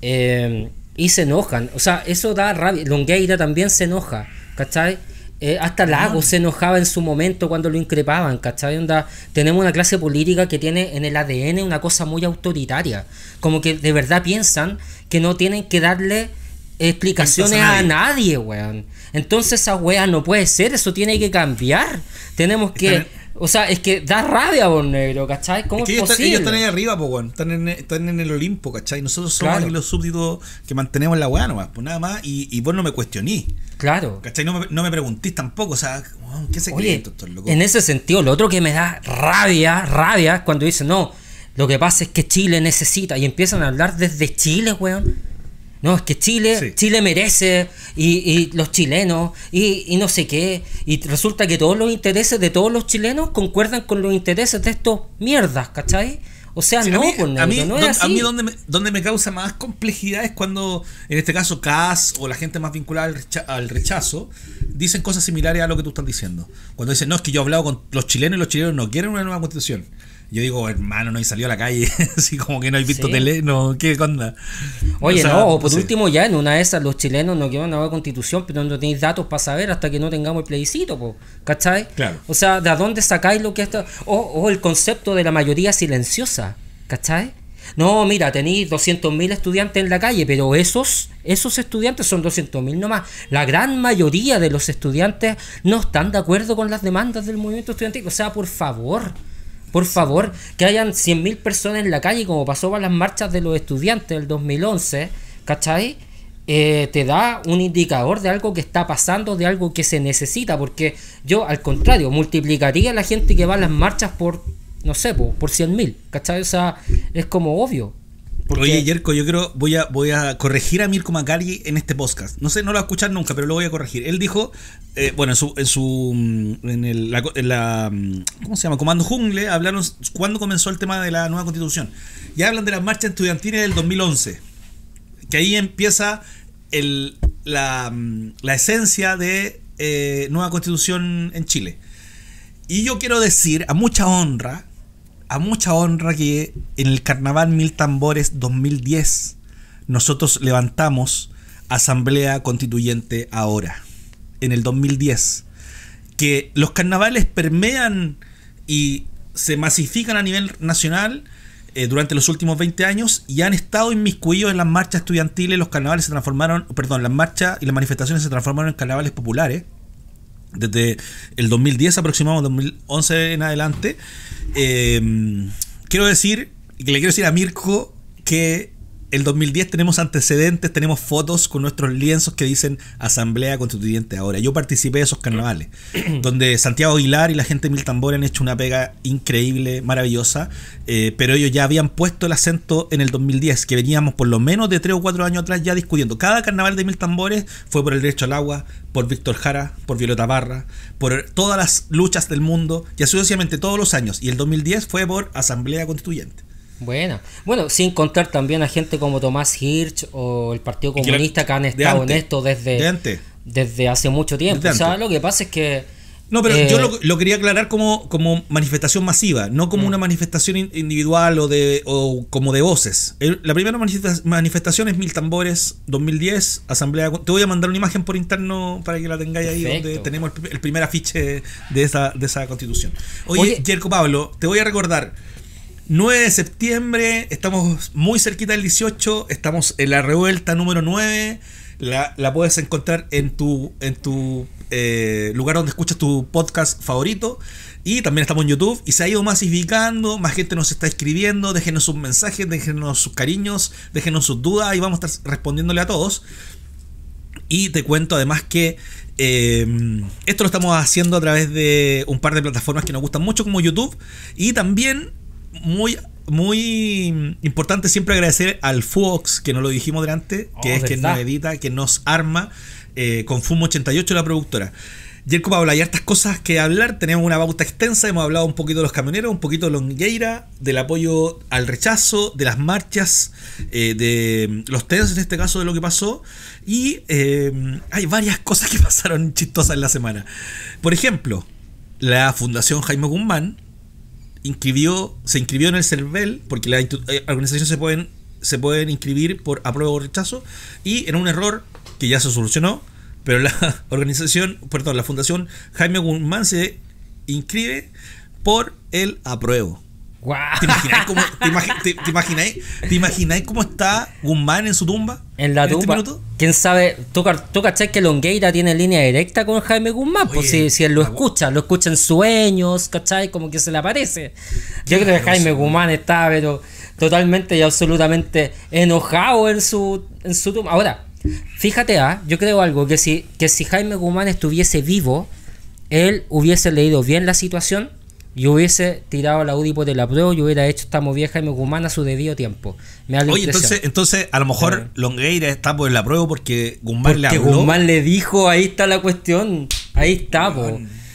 [SPEAKER 2] eh, y se enojan. O sea, eso da rabia. Longueira también se enoja, ¿cachai? Eh, hasta Lagos se enojaba en su momento cuando lo increpaban, ¿cachai? Onda, tenemos una clase política que tiene en el ADN una cosa muy autoritaria. Como que de verdad piensan que no tienen que darle explicaciones a nadie, weón. Entonces esa weá no puede ser, eso tiene que cambiar. Tenemos que o sea, es que da rabia, vos negro, ¿cachai? ¿Cómo es, posible? Están, ellos ahí
[SPEAKER 1] arriba, pues, weón. están, en, están en, el Olimpo, ¿cachai? Nosotros somos los súbditos que mantenemos la weá pues nada más. Y, vos no me cuestionís. Claro. ¿cachai? No me, no me preguntís tampoco, o sea, ¿qué se Oye, loco? En ese
[SPEAKER 2] sentido, lo otro que me da rabia, rabia, cuando dicen, no, lo que pasa es que Chile necesita. Y empiezan a hablar desde Chile, weón no, es que Chile, Chile merece, y, y los chilenos, y, no sé qué, y resulta que todos los intereses de todos los chilenos concuerdan con los intereses de estos mierdas, ¿cachai? O sea, no, pues, a mí, no es A mí donde,
[SPEAKER 1] me, donde me causa más complejidad es cuando, en este caso, CAS o la gente más vinculada al, al, rechazo dicen cosas similares a lo que tú estás diciendo. Cuando dicen, no, es que yo he hablado con los chilenos y los chilenos no quieren una nueva constitución. Yo digo, hermano, no hay salido a la calle, <laughs> así como que no hay visto tele, no, ¿qué onda? Oye, no, o pues, por
[SPEAKER 2] último ya en una de esas los chilenos no quieren nueva constitución, pero no tenéis datos para saber hasta que no tengamos el plebiscito, ¿cachai? Claro. O sea, ¿de dónde sacáis lo que está? O, o el concepto de la mayoría silenciosa, ¿cachai? No, mira, tenéis 200.000 estudiantes en la calle, pero esos, esos estudiantes son 200.000 nomás. La gran mayoría de los estudiantes no están de acuerdo con las demandas del movimiento estudiantil. O sea, por favor, por favor, que hayan 100.000 personas en la calle, como pasó con las marchas de los estudiantes del 2011, ¿cachai? Eh, te da un indicador de algo que está pasando, de algo que se necesita, porque yo al contrario, multiplicaría a la gente que va a las marchas por, no sé, por, por 100.000, ¿cachai? O sea, es como obvio.
[SPEAKER 1] Oye, Jerko, yo creo, voy a, voy a corregir a Mirko Macari en este podcast. No sé, no lo voy a escuchar nunca, pero lo voy a corregir. Él dijo, eh, bueno, en su, en su, mm, en el, mm, ¿cómo se llama? Comando Jungle, hablaron cuando comenzó el tema de la nueva constitución. Ya hablan de las marchas estudiantiles del 2011. Que ahí empieza el, la, mm, esencia de eh, nueva constitución en Chile. Y yo quiero decir, a mucha honra, a mucha honra que en el Carnaval Mil Tambores 2010 nosotros levantamos Asamblea Constituyente ahora, en el 2010, que los carnavales permean y se masifican a nivel nacional eh, durante los últimos 20 años y han estado inmiscuidos en las marchas estudiantiles, los carnavales se transformaron, perdón, las marchas y las manifestaciones se transformaron en carnavales populares desde el 2010 aproximadamente, 2011 en adelante. Eh, quiero decir, le quiero decir a Mirko que el 2010 tenemos antecedentes, tenemos fotos con nuestros lienzos que dicen Asamblea Constituyente ahora. Yo participé de esos carnavales, <clears throat> donde Santiago Aguilar y la gente de Mil Tambores han hecho una pega increíble, maravillosa, eh, pero ellos ya habían puesto el acento en el 2010, que veníamos por lo menos de tres o cuatro años atrás ya discutiendo. Cada carnaval de Mil Tambores fue por el derecho al agua, por Víctor Jara, por Violeta Barra, por todas las luchas del mundo, y asociadamente todos los años. Y el 2010 fue por Asamblea Constituyente.
[SPEAKER 2] Bueno, bueno, sin contar también a gente como Tomás Hirsch o el Partido Comunista que, han estado en esto desde, desde hace mucho tiempo. O lo que pasa es que...
[SPEAKER 1] No, pero yo eh, lo, quería aclarar como, como manifestación masiva, no como mm. una manifestación individual o, de, como de voces. la primera manifestación es Mil Tambores 2010, Asamblea... Te voy a mandar una imagen por interno para que la tengáis ahí, donde tenemos el, primer afiche de esa, de esa constitución. Oye, Oye Jerko Pablo, te voy a recordar... 9 de septiembre, estamos muy cerquita del 18, estamos en la revuelta número 9. La, puedes encontrar en tu, en tu eh, lugar donde escuchas tu podcast favorito. Y también estamos en YouTube. Y se ha ido masificando, más gente nos está escribiendo. Déjenos sus mensajes, déjenos sus cariños, déjenos sus dudas y vamos a estar respondiéndole a todos. Y te cuento además que eh, esto lo estamos haciendo a través de un par de plataformas que nos gustan mucho como YouTube. Y también muy muy importante siempre agradecer al Fox, que no lo dijimos delante, oh, que es quien nos edita, que nos arma eh, con Fumo 88, la productora. Yerko Pablo, hay hartas cosas que hablar, tenemos una bauta extensa, hemos hablado un poquito de los camioneros, un poquito de Longueira, del apoyo al rechazo, de las marchas, eh, de los tens, en este caso, de lo que pasó, y eh, hay varias cosas que <laughs> pasaron chistosas en la semana. Por ejemplo, la Fundación Jaime Guzmán, inscribió, se inscribió en el CERVEL, porque las eh, organizaciones se pueden, se pueden inscribir por apruebo o rechazo, y en un error que ya se solucionó, pero la <laughs> organización, perdón, la fundación Jaime Guzmán se inscribe por el apruebo. ¿Te imagináis cómo, está Guzmán en su tumba? En la este tumba.
[SPEAKER 2] ¿Quién sabe? ¿Tú, toca que Longueira tiene línea directa con Jaime Guzmán? pues si, él lo escucha, lo escucha en sueños, ¿cachai? Como que se le aparece. Yo creo que Jaime Guzmán está, pero totalmente y absolutamente enojado en su, en su tumba. Ahora, fíjate, ¿ah? yo creo algo, que si, que si Jaime Guzmán estuviese vivo, él hubiese leído bien la situación yo hubiese tirado la UDI por el apruebo y hubiera hecho estamos bien Jaime Guzmán a su debido tiempo. Oye,
[SPEAKER 1] entonces, a lo mejor Longueira está por el apruebo porque Guzmán le habló. Guzmán le dijo, ahí está la cuestión, ahí está,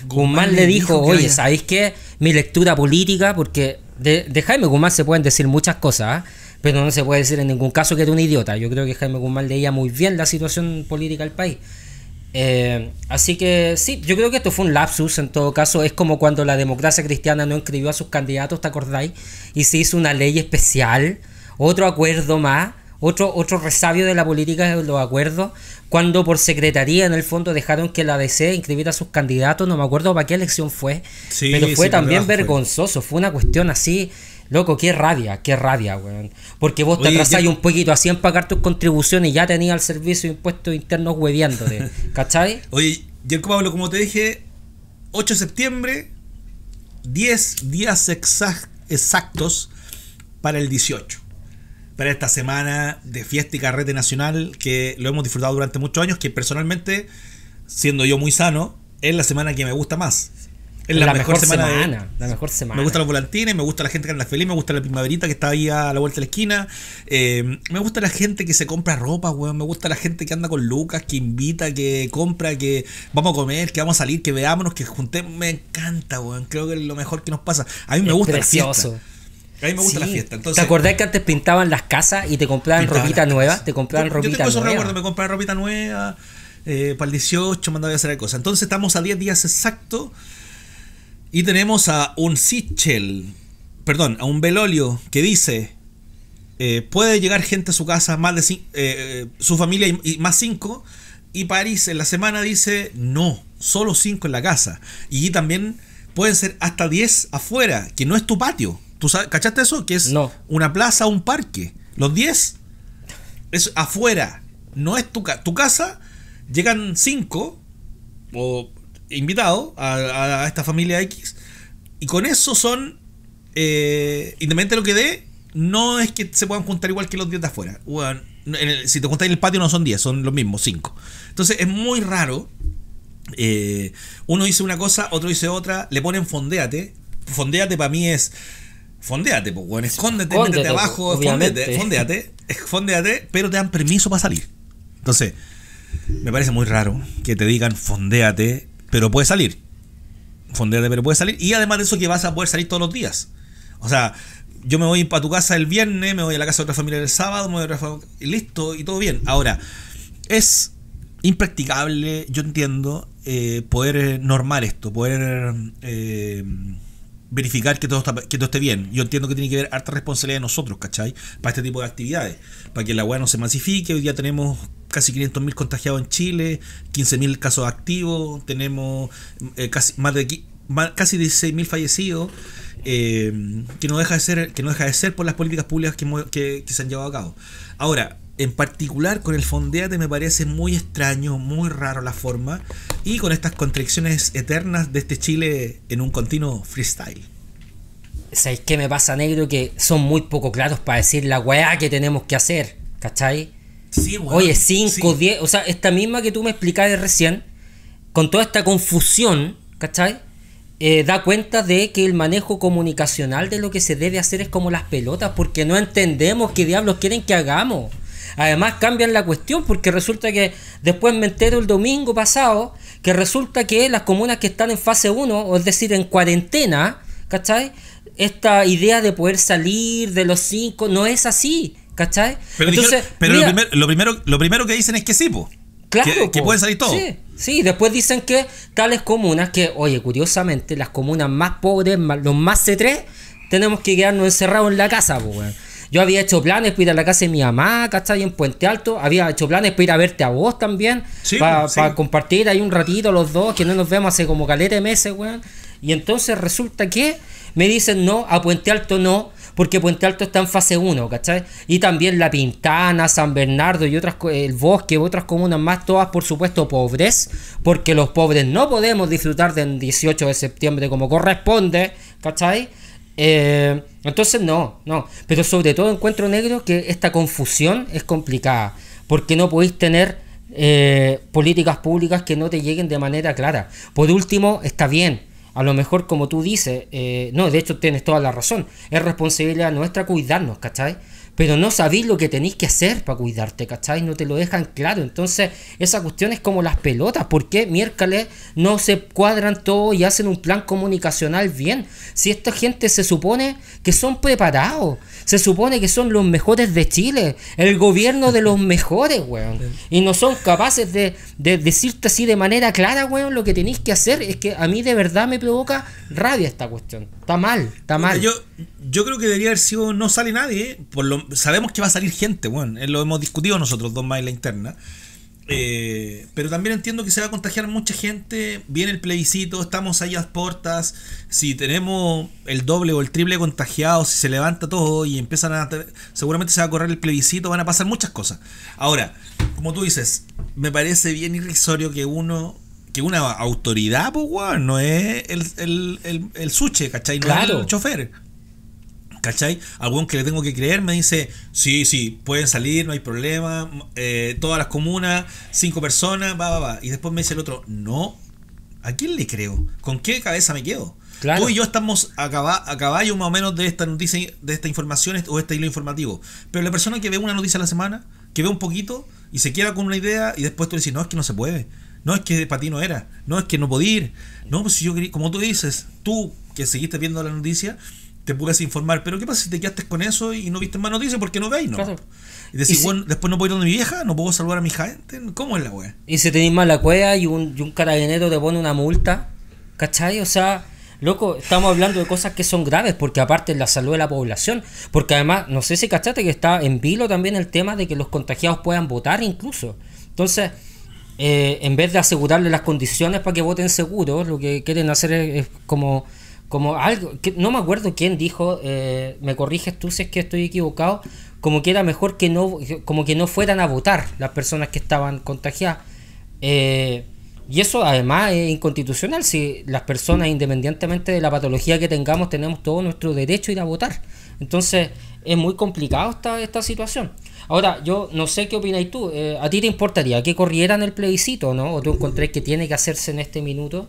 [SPEAKER 1] Guzmán, le dijo, oye, ¿sabéis qué?
[SPEAKER 2] Mi lectura política, porque de, Jaime Guzmán se pueden decir muchas cosas, ¿ah? pero no se puede decir en ningún caso que era un idiota. Yo creo que Jaime Guzmán leía muy bien la situación política del país. Eh, así que sí, yo creo que esto fue un lapsus en todo caso. Es como cuando la democracia cristiana no inscribió a sus candidatos, ¿te acordáis? Y se hizo una ley especial, otro acuerdo más, otro, otro resabio de la política de los acuerdos, cuando por secretaría en el fondo dejaron que la DC inscribiera a sus candidatos, no me acuerdo para qué elección fue, pero fue también vergonzoso, fue una cuestión así Loco, qué rabia, qué rabia, weón. Porque vos te atrasáis un poquito así en pagar tus contribuciones y ya tenías el servicio de impuestos internos hueviándote. <laughs>
[SPEAKER 1] ¿Cachai? Oye, Yerko Pablo, como te dije, 8 de septiembre, 10 días exactos para el 18. Para esta semana de fiesta y carrete nacional que lo hemos disfrutado durante muchos años, que personalmente, siendo yo muy sano, es la semana que me gusta más la, mejor, semana. La mejor semana. Me gustan los volantines, me gusta la gente que anda feliz, me gusta la primaverita que está ahí a la vuelta de la esquina. Eh, me gusta la gente que se compra ropa, weón. Me gusta la gente que anda con lucas, que invita, que compra, que vamos a comer, que vamos a salir, que veámonos, que juntemos. Me encanta, weón. Creo que es lo mejor que nos pasa. A mí me gusta la fiesta. A mí me gusta la fiesta. ¿Te acordás que antes pintaban las casas
[SPEAKER 2] y te compraban ropita nueva? Te compraban yo, ropita yo tengo nueva.
[SPEAKER 1] me compraban ropita nueva. Eh, para el 18 mandaba a hacer cosas. Entonces estamos a 10 días exactos y tenemos a un Sichel, perdón, a un Belolio que dice, eh, puede llegar gente a su casa, más de eh, eh, su familia y, más cinco. Y París en la semana dice, no, solo cinco en la casa. Y también pueden ser hasta diez afuera, que no es tu patio. ¿Tú sabes, cachaste eso? Que es no. una plaza, un parque. Los diez es afuera, no es tu casa. Tu casa llegan cinco o invitado a, esta familia X. Y con eso son, eh, independientemente de lo que dé, no es que se puedan juntar igual que los 10 de afuera. si te juntas en el patio no son 10, son los mismos, 5. Entonces es muy raro. Eh, uno dice una cosa, otro dice otra, le ponen fondéate. Fondéate para mí es... Fondéate, pues, bueno, escóndete, métete abajo, <laughs> fondeate fondéate, pero te dan permiso para salir. Entonces, me parece muy raro que te digan fondéate pero puede salir. de pero puede salir. Y además de eso que vas a poder salir todos los días. O sea, yo me voy para tu casa el viernes, me voy a la casa de otra familia el sábado, me voy a otra familia, y listo, y todo bien. Ahora, es impracticable, yo entiendo, eh, poder eh, normal esto, poder... Eh, verificar que todo, está, que todo esté bien. Yo entiendo que tiene que haber harta responsabilidad de nosotros, ¿cachai? Para este tipo de actividades, para que la agua no se masifique. Hoy día tenemos casi 500.000 contagiados en Chile, 15.000 casos activos, tenemos eh, casi más de casi 16.000 fallecidos, eh, que, no deja de ser, que no deja de ser por las políticas públicas que, que se han llevado a cabo. Ahora, en particular con el fondeate me parece muy extraño, muy raro la forma y con estas contracciones eternas de este Chile en un continuo freestyle. ¿Sabes qué me pasa, negro?
[SPEAKER 2] Que son muy poco claros para decir la weá que tenemos que hacer, ¿cachai? Sí, bueno, Oye, 5, 10, o sea, esta misma que tú me explicaste recién, con toda esta confusión, ¿cachai? Eh, da cuenta de que el manejo comunicacional de lo que se debe hacer es como las pelotas, porque no entendemos qué diablos quieren que hagamos. Además cambian la cuestión porque resulta que después me entero el domingo pasado que resulta que las comunas que están en fase 1, es decir, en cuarentena, ¿cachai? Esta idea de poder salir de los 5 no es así, ¿cachai? Pero, lo,
[SPEAKER 1] primero, lo primero que dicen es que sí, pues, Claro, que, pueden salir todos. Sí.
[SPEAKER 2] Sí, después dicen que tales comunas que, oye, curiosamente, las comunas más pobres, los más C3, tenemos que quedarnos encerrados en la casa, pues, yo había hecho planes para ir a la casa de mi mamá, ¿cachai? En Puente Alto. Había hecho planes para ir a verte a vos también. para, pues, compartir ahí un ratito los dos, que no nos vemos hace como caleta de meses, weón. Y entonces resulta que me dicen no, a Puente Alto no, porque Puente Alto está en fase 1, ¿cachai? Y también La Pintana, San Bernardo y otras, el Bosque, otras comunas más, todas por supuesto pobres, porque los pobres no podemos disfrutar del 18 de septiembre como corresponde, ¿cachai? Eh, entonces no, no. Pero sobre todo encuentro negro que esta confusión es complicada, porque no podéis tener eh, políticas públicas que no te lleguen de manera clara. Por último, está bien. A lo mejor como tú dices, eh, no, de hecho tienes toda la razón. Es responsabilidad nuestra cuidarnos, ¿cachai? pero no sabéis lo que tenéis que hacer para cuidarte, ¿cachai? No te lo dejan claro. Entonces, esa cuestión es como las pelotas. ¿Por qué miércoles no se cuadran todo y hacen un plan comunicacional bien? Si esta gente se supone que son preparados, se supone que son los mejores de Chile, el gobierno de los <laughs> mejores, weón. Y no son capaces de, decirte así de manera clara, weón, lo que tenéis que hacer. Es que a mí de verdad me provoca rabia esta cuestión. Está mal, está
[SPEAKER 1] mal. Yo, yo creo que debería haber sido no sale nadie. Eh. Por lo, sabemos que va a salir gente, weón. Eh, lo hemos discutido nosotros dos más en la interna. Eh, pero también entiendo que se va a contagiar mucha gente. Viene el plebiscito, estamos ahí a las puertas. Si tenemos el doble o el triple contagiado, si se levanta todo y empiezan a. Seguramente se va a correr el plebiscito, van a pasar muchas cosas. Ahora, como tú dices, me parece bien irrisorio que uno. Que una autoridad, pues, no es el, el, el, el suche, ¿cachai? el chofer. ¿Cachai? Algún que le tengo que creer me dice, sí, sí, pueden salir, no hay problema, eh, todas las comunas, cinco personas, va, va, va. Y después me dice el otro, no, ¿a quién le creo? ¿Con qué cabeza me quedo? Claro. Tú y yo estamos a, a, caballo más o menos de esta noticia, de esta información o este hilo informativo. Pero la persona que ve una noticia a la semana, que ve un poquito y se queda con una idea y después tú le dices, no, es que no se puede. No, es que para ti no era. No, es que no podía ir. No, pues yo quería, como tú dices, tú que seguiste viendo la noticia, te puedes informar, pero ¿qué pasa si te quedaste con eso y no viste más noticias? Porque no veis, ¿no? Y decís, bueno, después no puedo ir donde mi vieja, no puedo saludar a mi gente, ¿cómo es la wea?
[SPEAKER 2] Y si tenés mala cueva y un, y un carabinero te pone una multa, ¿cachai? O sea, loco, estamos hablando de cosas que son graves, porque aparte la salud de la población, porque además, no sé si cachaste que está en vilo también el tema de que los contagiados puedan votar incluso. Entonces, eh, en vez de asegurarle las condiciones para que voten seguros, lo que quieren hacer es como como algo, que no me acuerdo quién dijo, eh, me corriges tú si es que estoy equivocado, como que era mejor que no, como que no fueran a votar las personas que estaban contagiadas. Eh, y eso además es inconstitucional, si las personas independientemente de la patología que tengamos tenemos todo nuestro derecho a ir a votar. Entonces es muy complicado esta, esta situación. Ahora, yo no sé qué opináis tú. Eh, ¿A ti te importaría que corrieran el plebiscito, no? ¿O tú encontrás que tiene que hacerse en este minuto?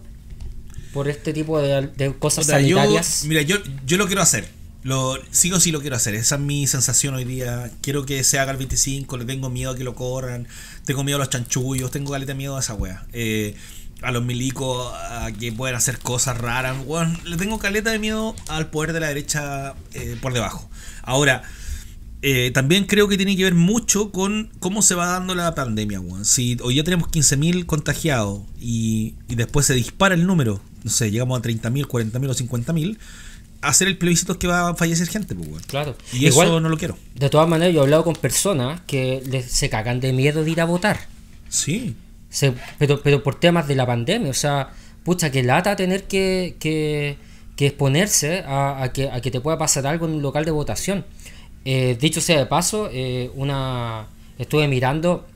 [SPEAKER 2] por este tipo de, cosas o sanitarias?
[SPEAKER 1] mira, yo, yo lo quiero hacer. Lo, sigo, sí lo quiero hacer, esa es mi sensación hoy día. Quiero que se haga el 25, le tengo miedo a que lo corran, tengo miedo a los chanchullos, tengo caleta miedo a esa wea. Eh, a los milicos, a que puedan hacer cosas raras. le tengo caleta de miedo al poder de la derecha eh, por debajo. Ahora, eh, también creo que tiene que ver mucho con cómo se va dando la pandemia. Si hoy ya tenemos 15.000 contagiados y después se dispara el número no sé, llegamos a 30.000, 40.000 o 50.000, hacer el plebiscito es que va a fallecer gente, pues, Claro. Y eso no
[SPEAKER 2] lo quiero. De todas maneras, yo he hablado con personas que se cagan de miedo de ir a votar. Sí. pero, pero por temas de la pandemia, o sea, pucha, que lata tener que, exponerse a, que, te pueda pasar algo en un local de votación. Eh, dicho sea de paso, eh, una estuve mirando,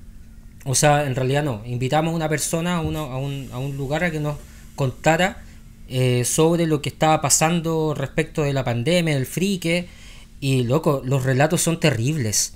[SPEAKER 2] o sea, en realidad no, invitamos a una persona a, a un lugar a que nos contara eh, sobre lo que estaba pasando respecto de la pandemia, del frique. Y loco, los relatos son terribles.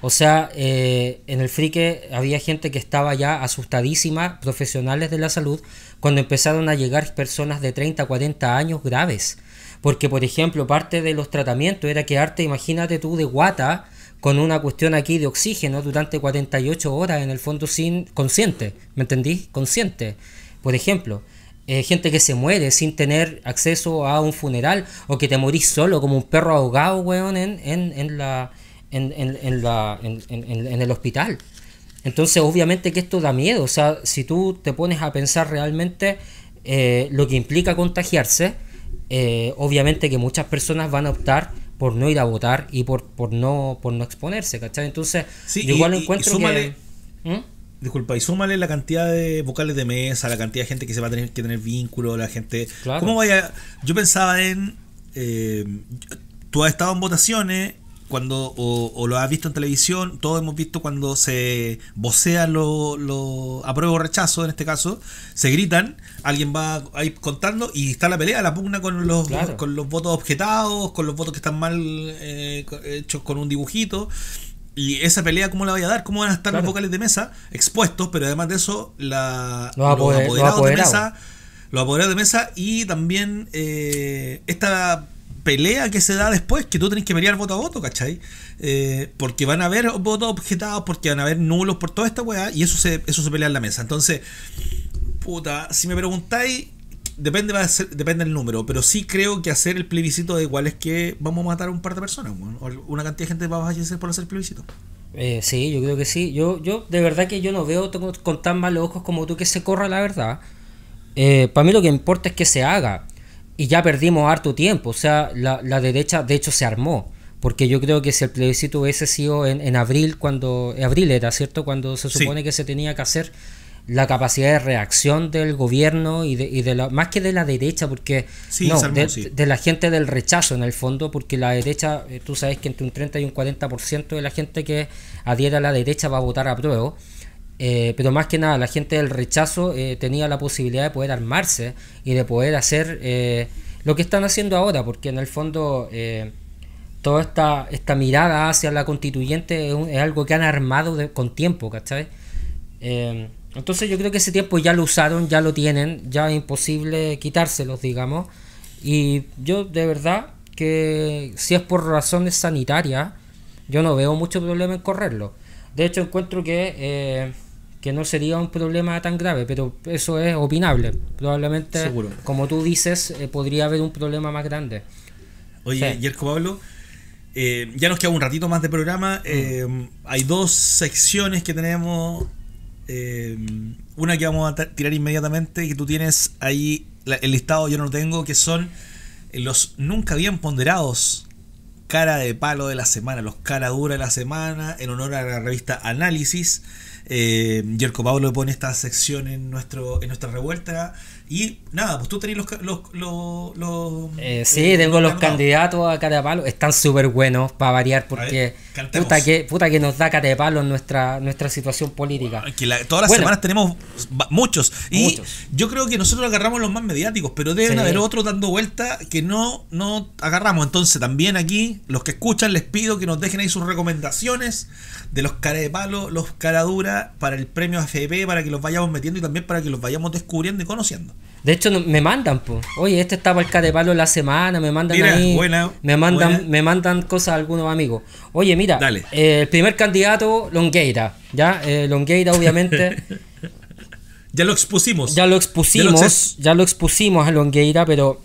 [SPEAKER 2] O sea, eh, en el frique había gente que estaba ya asustadísima, profesionales de la salud, cuando empezaron a llegar personas de 30, 40 años graves. Porque, por ejemplo, parte de los tratamientos era quedarte, imagínate tú, de guata con una cuestión aquí de oxígeno durante 48 horas en el fondo sin consciente, ¿me entendí? Consciente, por ejemplo. Eh, gente que se muere sin tener acceso a un funeral o que te morís solo como un perro ahogado, weón, en, en, en la, en, en la en el hospital. Entonces, obviamente que esto da miedo. O sea, si tú te pones a pensar realmente eh, lo que implica contagiarse, eh, obviamente que muchas personas van a optar por no ir a votar y por, por no por no exponerse, ¿cachai? Entonces, yo igual lo encuentro
[SPEAKER 1] y Disculpa, y súmale la cantidad de vocales de mesa, la cantidad de gente que se va a tener que tener vínculo, la gente. ¿Cómo vaya? Yo pensaba en. Eh, tú has estado en votaciones cuando o, lo has visto en televisión, todos hemos visto cuando se vocean los apruebo o rechazo, en este caso, se gritan, alguien va ahí contando y está la pelea, la pugna con los, con los votos objetados, con los votos que están mal eh, hechos con un dibujito. Y esa pelea, ¿cómo la vaya a dar? ¿Cómo van a estar los vocales de mesa expuestos? Pero además de eso, la, los, apoderados de mesa. Los apoderados de mesa y también eh, esta pelea que se da después, que tú tenés que pelear voto a voto, ¿cachai? Eh, porque van a haber votos objetados, porque van a haber nulos por toda esta weá, y eso eso se pelea en la mesa. Entonces, puta, si me preguntáis, depende, va a ser, depende del número, pero sí creo que hacer el plebiscito de igual es que vamos a matar a un par de personas, una cantidad de gente va a fallecer por hacer plebiscito. Eh, sí, yo creo que sí. Yo, yo de verdad que yo no veo con tan malos ojos como tú que se corra
[SPEAKER 2] la verdad. Eh, para mí lo que importa es que se haga. Y ya perdimos harto tiempo. O sea, la, la derecha de hecho se armó. Porque yo creo que si el plebiscito hubiese sido en, en abril, cuando... abril era, ¿cierto? Cuando se supone que se tenía que hacer la capacidad de reacción del gobierno y de, la, más que de la derecha, porque de, la gente del rechazo en el fondo, porque la derecha, eh, tú sabes que entre un 30 y un 40% de la gente que adhiera a la derecha va a votar a prueba. Eh, pero más que nada, la gente del rechazo eh, tenía la posibilidad de poder armarse y de poder hacer lo que están haciendo ahora, porque en el fondo toda esta, esta mirada hacia la constituyente es, algo que han armado con tiempo, ¿cachai? Entonces yo creo que ese tiempo ya lo usaron, ya lo tienen, ya es imposible quitárselos, digamos. Y yo de verdad que si es por razones sanitarias, yo no veo mucho problema en correrlo. De hecho encuentro que, eh, no sería un problema tan grave, pero eso es opinable. Probablemente, como tú dices, eh, podría haber un problema más grande.
[SPEAKER 1] Oye, sí. Pablo, eh, ya nos queda un ratito más de programa. Mm. hay dos secciones que tenemos Em, una que vamos a tirar inmediatamente, que tú tienes ahí el listado, yo no lo tengo, que son eh, los nunca bien ponderados cara de palo de la semana, los cara dura de la semana, en honor a la revista Análisis. Eh, Yerko Pablo pone esta sección en, nuestro, en nuestra revuelta. Y nada, pues tú tenés los... los, los, eh, eh, sí,
[SPEAKER 2] tengo los, candidatos a palo, Están súper buenos para variar porque... puta, que, puta que nos da en nuestra, nuestra situación política. todas las semanas
[SPEAKER 1] tenemos muchos. Y yo creo que nosotros agarramos los más mediáticos, pero deben haber otros dando vuelta que no, no agarramos. Entonces también aquí, los que escuchan, les pido que nos dejen ahí sus recomendaciones de los de palo, los dura para el premio AFP, para que los vayamos metiendo y también para que los vayamos descubriendo y conociendo.
[SPEAKER 2] De hecho, me mandan, pues. Oye, este estaba para el catepalo la semana, me mandan ahí. me mandan, me mandan cosas a algunos amigos. Oye, mira, eh, el primer candidato, Longueira. Ya, eh, Longueira, obviamente.
[SPEAKER 1] <laughs> ya lo expusimos. Ya lo expusimos.
[SPEAKER 2] Ya lo, expusimos a Longueira, pero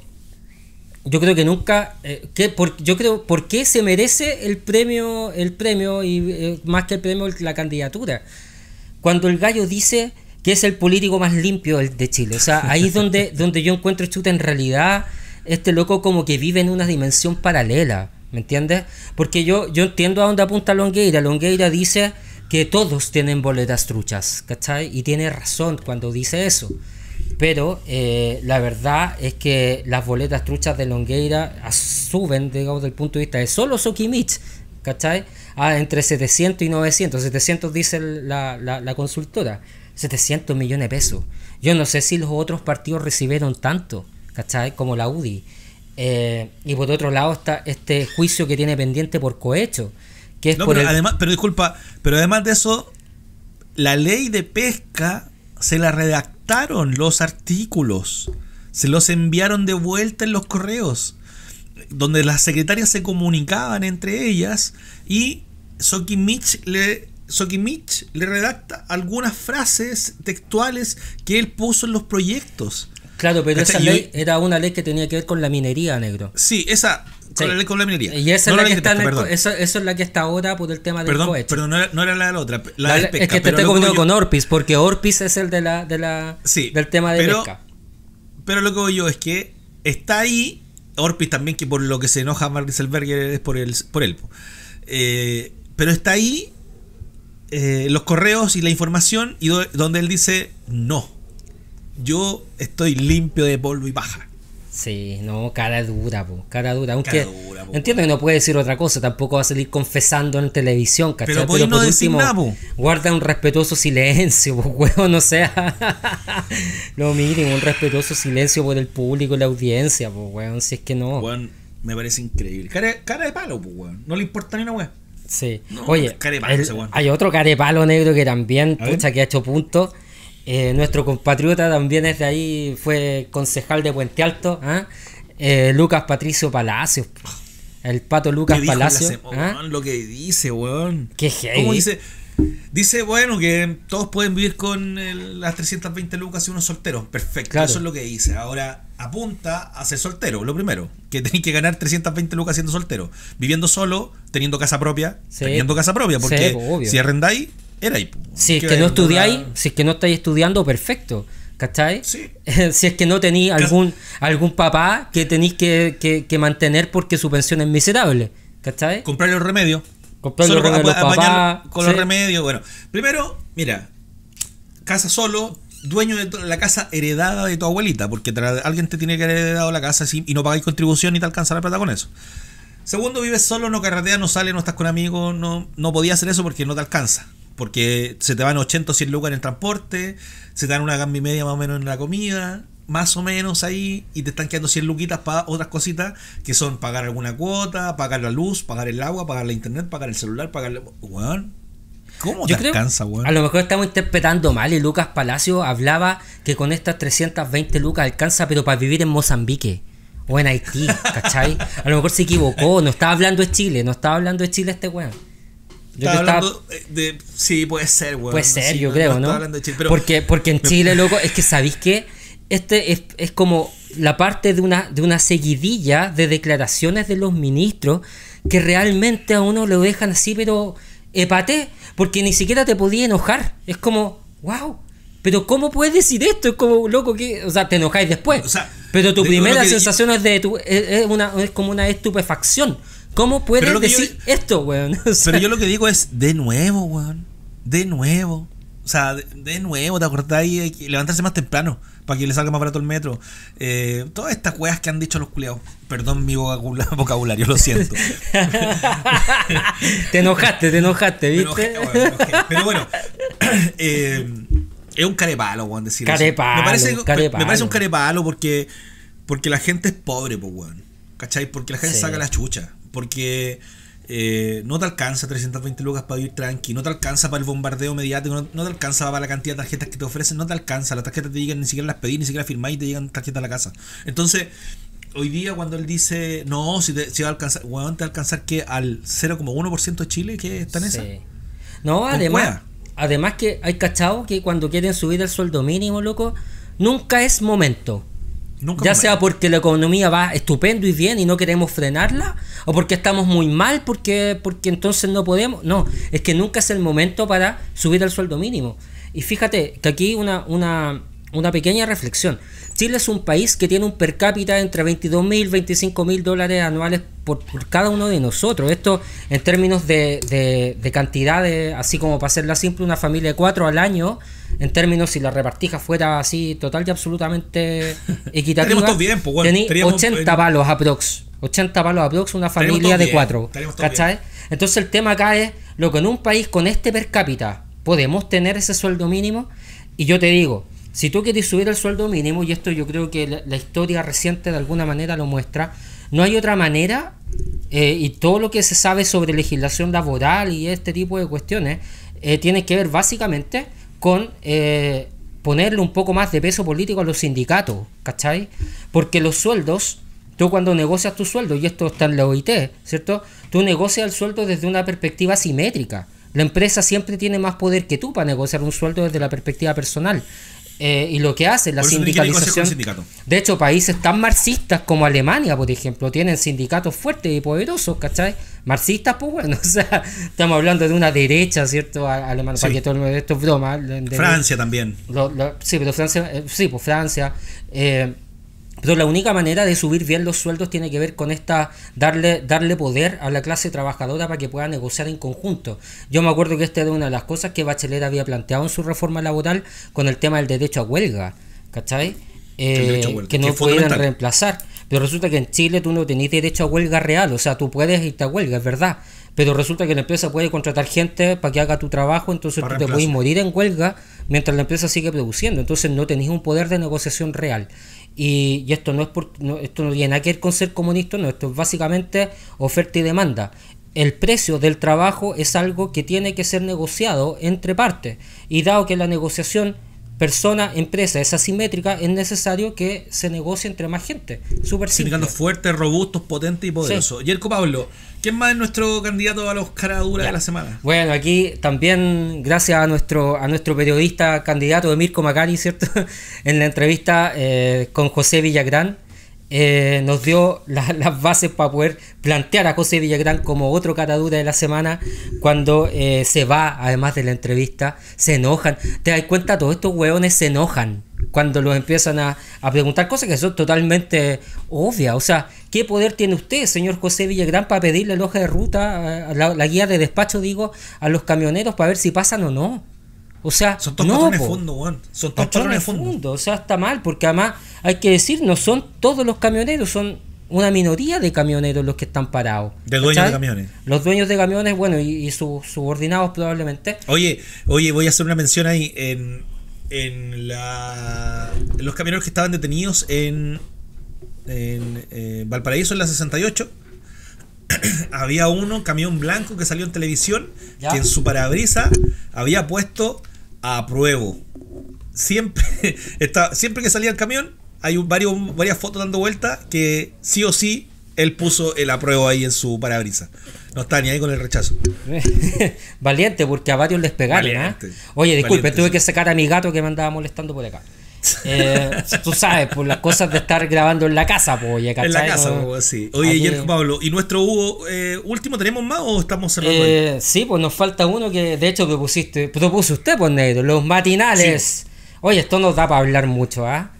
[SPEAKER 2] yo creo que nunca eh, por, yo creo por qué se merece el premio el premio y más que el premio la candidatura cuando el gallo dice que es el político más limpio de Chile. O sea, ahí es donde, <laughs> donde yo encuentro Chuta en realidad, este loco como que vive en una dimensión paralela, ¿me entiendes? Porque yo, yo entiendo a dónde apunta Longueira. Longueira dice que todos tienen boletas truchas, ¿cachai? Y tiene razón cuando dice eso. Pero eh, la verdad es que las boletas truchas de Longueira suben, digamos, desde el punto de vista de solo Sokimich, ¿cachai? A entre 700 y 900. 700 dice la consultora. 700 millones de pesos. Yo no sé si los otros partidos recibieron tanto, ¿cachai? Como la UDI. Eh, y por otro lado está este juicio que tiene pendiente por cohecho. Que es pero, además,
[SPEAKER 1] pero disculpa, pero además de eso, la ley de pesca se la redactaron los artículos, se los enviaron de vuelta en los correos, donde las secretarias se comunicaban entre ellas y Soki Mitch le Sokimich le redacta algunas frases textuales que él puso en los proyectos. Claro, pero esa ley
[SPEAKER 2] era una ley que tenía que ver con la minería, negro. Sí, esa, con, La, ley, con la minería. Y esa es la, que está es la que está ahora por el tema del cohecho. Pero no era,
[SPEAKER 1] no era, la de la otra. La, es que te tengo que con Orpis, porque
[SPEAKER 2] Orpis es el de la, de la del tema de pero, pesca.
[SPEAKER 1] Pero lo que voy yo es que está ahí. Orpis también, que por lo que se enoja Mark Selberger es por, el, por él. Eh, pero está ahí eh, los correos y la información y donde él dice, no, yo estoy limpio de polvo y paja. Sí, no, cara dura,
[SPEAKER 2] cara dura. Aunque entiendo que no puede decir otra cosa, tampoco va a salir confesando en televisión, Pero, no por último, guarda un respetuoso silencio, pues <laughs> weón, <laughs> no sea lo miren, un respetuoso silencio por el público y la audiencia, pues weón, si es que no.
[SPEAKER 1] me parece increíble. Cara, de palo, no le importa ni una weón. Sí. Oye,
[SPEAKER 2] hay otro carepalo negro que también, pucha, que ha hecho punto. Eh, nuestro compatriota también es de ahí, fue concejal de Puente Alto, ¿ah? eh, Lucas Patricio Palacios. El pato Lucas Palacios.
[SPEAKER 1] ¿ah? Lo que dice, weón. Qué ¿Cómo dice? Dice, bueno, que todos pueden vivir con las 320 lucas y unos solteros Perfecto, eso es lo que dice. Ahora, apunta a ser soltero, lo primero. Que tenéis que ganar 320 lucas siendo soltero. Viviendo solo, teniendo casa propia, teniendo casa propia, porque pues, si arrendáis, ahí pues, Si es que no estudiáis,
[SPEAKER 2] si es que no estáis estudiando, perfecto. ¿Cachai? <laughs> si es que no tenéis algún, algún papá que tenéis que, mantener porque su pensión es miserable. ¿Cachai? Comprarle los remedios. Comprarle los remedios. Con los
[SPEAKER 1] remedios. Bueno, primero, mira, casa solo, dueño de la casa heredada de tu abuelita, porque alguien te tiene que haber heredado la casa y no pagáis contribución y te alcanza la plata con eso. Segundo, vives solo, no carreteas, no sales, no estás con amigos, no, no podías hacer eso porque no te alcanza. Porque se te van 80 o 100 lucas en el transporte, se te dan una gamba y media más o menos en la comida, más o menos ahí, y te están quedando 100 luquitas para otras cositas que son pagar alguna cuota, pagar la luz, pagar el agua, pagar la internet, pagar el celular, pagar... El... ¿Cómo alcanza, A lo mejor estamos interpretando mal y Lucas Palacio hablaba que
[SPEAKER 2] con estas 320 lucas alcanza, pero para vivir en Mozambique o en Haití, ¿cachai? A lo mejor se equivocó, no estaba hablando de Chile, no estaba hablando de Chile este weón. hablando
[SPEAKER 1] eh, de, sí, puede ser, weón. Puede ser, yo creo, ¿no? porque,
[SPEAKER 2] porque en Chile, loco, es que sabéis que este es, como la parte de una, de una seguidilla de declaraciones de los ministros que realmente a uno lo dejan así, pero epaté, porque ni siquiera te podía enojar. Es como, wow, pero ¿cómo puedes decir esto? Es como, loco, que, o sea, te enojáis después. pero tu primera sensación es, de tu, es, una, es como una estupefacción. ¿Cómo puedes decir esto, weón?
[SPEAKER 1] <laughs> pero yo lo que digo es, de nuevo, weón, de nuevo. O sea, de, nuevo, ¿te acordás y levantarse más temprano para que le salga más barato el metro. Eh, todas estas weas que han dicho los culiados. Perdón mi <laughs> vocabulario, lo siento. <laughs> te enojaste, te enojaste, ¿viste? Pero bueno, <coughs> eh, es un carepalo, weón, decir eso. Me parece, Me, parece un carepalo porque, porque la gente es pobre, pues, weón. ¿Cachai? Porque la gente saca la chucha. Porque eh, no te alcanza 320 lucas para vivir tranqui, no te alcanza para el bombardeo mediático, no, te alcanza para la cantidad de tarjetas que te ofrecen, no te alcanza, las tarjetas te llegan, ni siquiera las pedís, ni siquiera firmáis y te llegan tarjetas a la casa. Entonces, hoy día cuando él dice, no, si, te, va a alcanzar, te va alcanzar que al 0,1% de Chile que está en esa.
[SPEAKER 2] No, además, además que hay cachado que cuando quieren subir el sueldo mínimo, loco, nunca es momento ya sea porque la economía va estupendo y bien y no queremos frenarla, o porque estamos muy mal, porque, porque entonces no podemos. No, es que nunca es el momento para subir el sueldo mínimo. Y fíjate que aquí una, una, una pequeña reflexión. Chile es un país que tiene un per cápita entre 22 mil, 25 mil dólares anuales por, cada uno de nosotros. Esto en términos de, de, cantidad, así como para hacerla simple, una familia de cuatro al año, en términos si la repartija fuera así total y absolutamente <laughs> equitativa, todo 80 pues, palos aprox. 80 palos aprox, una familia de cuatro. Entonces el tema acá es, lo que en un país con este per cápita podemos tener ese sueldo mínimo. Y yo te digo, si tú quieres subir el sueldo mínimo, y esto yo creo que la, historia reciente de alguna manera lo muestra, no hay otra manera, eh, y todo lo que se sabe sobre legislación laboral y este tipo de cuestiones, eh, tiene que ver básicamente con eh, ponerle un poco más de peso político a los sindicatos, ¿cachai? Porque los sueldos, tú cuando negocias tu sueldo, y esto está en la OIT, ¿cierto? Tú negocias el sueldo desde una perspectiva simétrica. La empresa siempre tiene más poder que tú para negociar un sueldo desde la perspectiva personal. Eh, y lo que hace la sindicalización. De hecho, países tan marxistas como Alemania, por ejemplo, tienen sindicatos fuertes y poderosos, ¿cachai? Marxistas, pues bueno, <laughs> o sea, estamos hablando de una derecha, ¿cierto? Alemana, sí. para que todo esto es broma. Francia también. sí, pero Francia, eh, sí, pues Francia. Eh, pero la única manera de subir bien los sueldos tiene que ver con esta darle, darle poder a la clase trabajadora para que pueda negociar en conjunto. Yo me acuerdo que esta era una de las cosas que Bachelet había planteado en su reforma laboral con el tema del derecho a huelga, ¿cachai? Eh, que no pueden reemplazar. Pero resulta que en Chile tú no tenés derecho a huelga real, o sea, tú puedes irte a huelga, es verdad pero resulta que la empresa puede contratar gente para que haga tu trabajo, entonces tú te puedes morir en huelga mientras la empresa sigue produciendo, entonces no tenés un poder de negociación real. Y, esto no es por, esto no tiene nada que con ser comunista, no, esto es básicamente oferta y demanda. El precio del trabajo es algo que tiene que ser negociado entre partes. Y dado que la negociación persona-empresa es asimétrica, es necesario que se negocie entre más gente.
[SPEAKER 1] Super significando fuertes, robustos, potentes y poderosos. y Yerko Pablo, ¿Quién más es nuestro candidato a los duras de la semana? Bueno, aquí
[SPEAKER 2] también, gracias a nuestro, a nuestro periodista candidato de Mirko ¿cierto? <laughs> en la entrevista eh, con José Villagrán, eh, nos dio <laughs> las bases para poder plantear a José Villagrán como otro catadura de la semana cuando eh, se va, además de la entrevista, se enojan. Te das cuenta, todos estos hueones se enojan cuando los empiezan a, preguntar cosas que son totalmente obvias. O sea, ¿qué poder tiene usted, señor José Villagrán, para pedirle el hoja de ruta, eh, la guía de despacho, digo, a los camioneros para ver si pasan o no? O sea, son todos no, fondo, Juan. Son todos patrones, de fondo. O sea, está mal, porque además hay que decir, no son todos los camioneros, son una minoría de camioneros los que están parados. De dueños de camiones. Los dueños de camiones, bueno, y, sus subordinados probablemente.
[SPEAKER 1] Oye, oye, voy a hacer una mención ahí en, la, los camioneros que estaban detenidos en, eh, Valparaíso en la 68. <clears throat> había uno, camión blanco que salió en televisión, que en su parabrisa había puesto apruebo. Siempre, <laughs> está, siempre que salía el camión, hay un, varios, varias fotos dando vuelta que sí o sí él puso el apruebo ahí en su parabrisa. No está ni ahí con el rechazo. <laughs> valiente, porque a varios les pegaron. ¿ah? Oye, disculpe, tuve
[SPEAKER 2] que sacar a mi gato que me andaba molestando por acá. Eh, tú sabes, por pues, las cosas de estar grabando en la casa, pues, ya ¿cachai? En la casa, sí. Oye,
[SPEAKER 1] Pablo, ¿y nuestro Hugo eh, último tenemos más o estamos cerrando? Eh, sí, pues nos falta uno que
[SPEAKER 2] de hecho propusiste, propuso usted, por pues, negro, los matinales. Oye, esto nos da para hablar mucho,
[SPEAKER 1] ¿ah?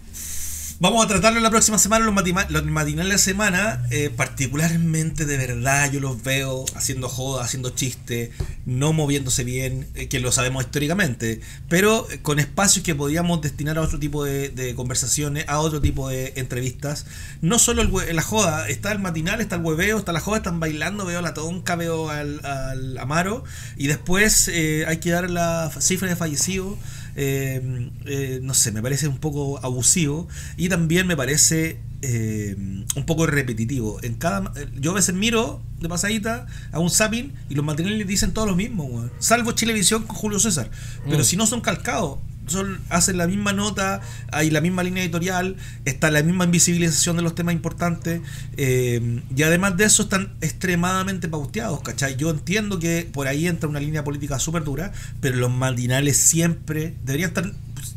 [SPEAKER 1] Vamos a tratarlo la próxima semana, los, los matinales de semana. Eh, particularmente, de verdad, yo los veo haciendo joda, haciendo chiste, no moviéndose bien, eh, que lo sabemos históricamente, pero eh, con espacios que podíamos destinar a otro tipo de, conversaciones, a otro tipo de entrevistas. No solo la joda, está el matinal, está el hueveo, está la joda, están bailando, veo a la tonca, veo al, Amaro, y después hay que dar la cifra de fallecidos. Eh, eh, no sé, me parece un poco abusivo y también me parece eh, un poco repetitivo. En cada, yo a veces miro de pasadita a un zapping y los materiales dicen todos los mismos, Salvo Chilevisión con Julio César. Pero mm. si no son calcados, hacen la misma nota, hay la misma línea editorial, está la misma invisibilización de los temas importantes, eh, y además de eso están extremadamente pausteados, ¿cachai? Yo entiendo que por ahí entra una línea política súper dura, pero los maldinales siempre deberían estar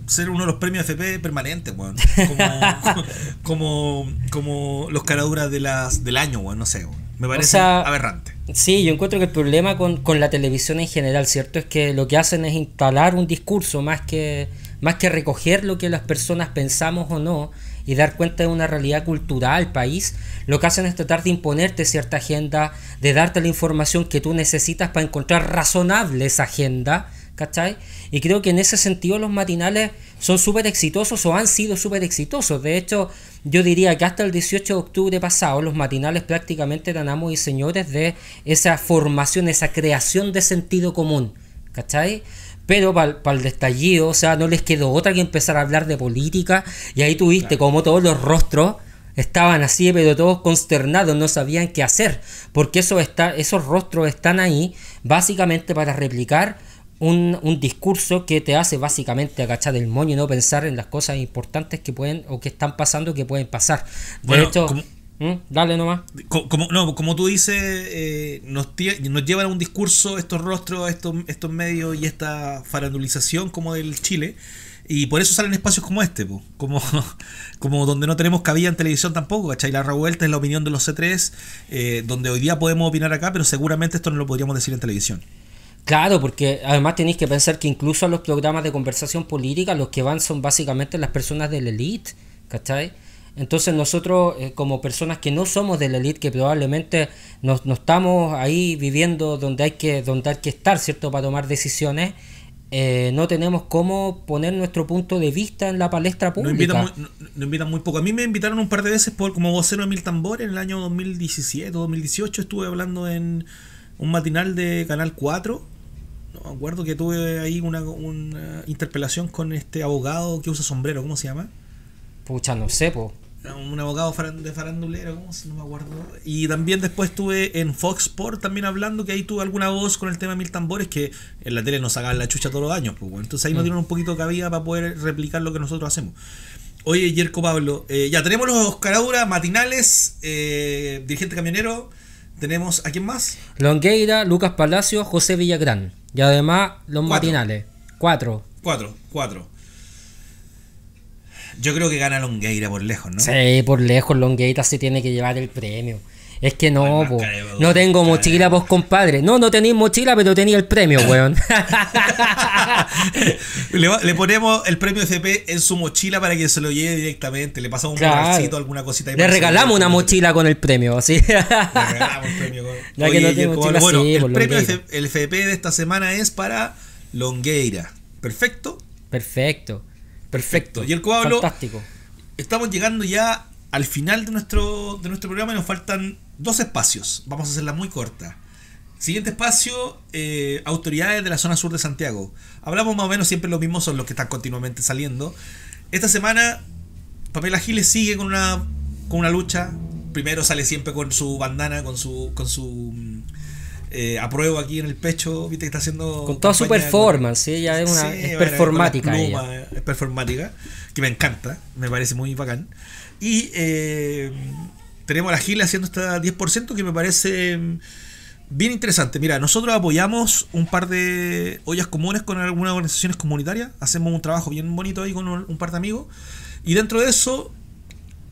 [SPEAKER 1] ser uno de los premios FP permanentes, <laughs> Como, como, los caraduras de las, del año, weón, no sé, Me parece aberrante.
[SPEAKER 2] Sí, yo encuentro que el problema con, la televisión en general, ¿cierto? Es que lo que hacen es instalar un discurso más que, más que recoger lo que las personas pensamos o no y dar cuenta de una realidad cultural, país, lo que hacen es tratar de imponerte cierta agenda, de darte la información que tú necesitas para encontrar razonable esa agenda ¿cachai? Y creo que en ese sentido los matinales son súper exitosos o han sido súper exitosos. De hecho, yo diría que hasta el 18 de octubre pasado los matinales prácticamente eran amos y señores de esa formación, esa creación de sentido común, ¿cachai? Pero para el destallido, o sea, no les quedó otra que empezar a hablar de política y ahí tuviste como todos los rostros estaban así, pero todos consternados, no sabían qué hacer, porque eso está, esos rostros están ahí básicamente para replicar un, discurso que te hace básicamente agachar el moño y no pensar en las cosas importantes que pueden o que están pasando que pueden pasar. De hecho,
[SPEAKER 1] ¿Mm? dale nomás. Como, no, como tú dices, eh, nos, nos, llevan a un discurso estos rostros, estos, estos medios y esta farandulización como del Chile. Y por eso salen espacios como este, como, <laughs> como donde no tenemos cabida en televisión tampoco, ¿cachai? La revuelta es la opinión de los C3, eh, donde hoy día podemos opinar acá, pero seguramente esto no lo podríamos decir en televisión. Claro, porque
[SPEAKER 2] además tenéis que pensar que incluso a los programas de conversación política los que van son básicamente las personas de la elite, ¿cachai? Entonces nosotros eh, como personas que no somos de la elite, que probablemente no, estamos ahí viviendo donde hay, que, donde que estar, ¿cierto? Para tomar decisiones, eh, no tenemos cómo poner nuestro punto de vista en la palestra pública. Nos invitan,
[SPEAKER 1] muy, no, invitan muy poco. A mí me invitaron un par de veces como vocero de Mil Tambores en el año 2017 2018. Estuve hablando en un matinal de Canal 4 me acuerdo que tuve ahí una, interpelación con este abogado que usa sombrero, ¿cómo se llama? Pucha, no sé, po. Un abogado de farandulero, ¿cómo se no me acuerdo? Y también después estuve en Fox Sport también hablando que ahí tuve alguna voz con el tema de mil tambores que en la tele nos sacaban la chucha todos los años, pues, Entonces ahí nos mm. dieron un poquito de cabida para poder replicar lo que nosotros hacemos. Oye, Yerko Pablo, eh, ya tenemos los Aura, matinales, eh, dirigente camionero. Tenemos a quién más?
[SPEAKER 2] Longueira, Lucas Palacio, José Villagrán. Y además los matinales. Cuatro.
[SPEAKER 1] Cuatro, cuatro. Yo creo que gana Longueira por lejos, ¿no? Sí,
[SPEAKER 2] por lejos. Longueira se tiene que llevar el premio. Es que no, pues no tengo mochila, vos compadre. No, no tenéis mochila, pero tenía el premio, weón.
[SPEAKER 1] <laughs> le, ponemos el premio FP en su mochila para que se lo lleve directamente. Le pasamos un pedacito, alguna cosita. le regalamos una
[SPEAKER 2] mochila con el premio, así. le
[SPEAKER 1] el premio. bueno, el premio de esta semana es para Longueira. ¿Perfecto? Perfecto. Perfecto. Y el cuadro. Fantástico. Estamos llegando ya al final de nuestro, nuestro programa nos faltan dos espacios. Vamos a hacerla muy corta. Siguiente espacio, eh, autoridades de la zona sur de Santiago. Hablamos más o menos siempre lo mismo, son los que están continuamente saliendo. Esta semana, Papel Giles sigue con una, una lucha. Primero sale siempre con su bandana, con su, con su mm, eh, apruebo aquí en el pecho. Viste que está haciendo. Con toda su performance, ya ella es una. es performática. Es performática, que me encanta, me parece muy bacán. Y eh, tenemos la gila haciendo esta 10% que me parece mm, bien interesante. Mira, nosotros apoyamos un par de ollas comunes con algunas organizaciones comunitarias. Hacemos un trabajo bien bonito ahí con un par de amigos. Y dentro de eso,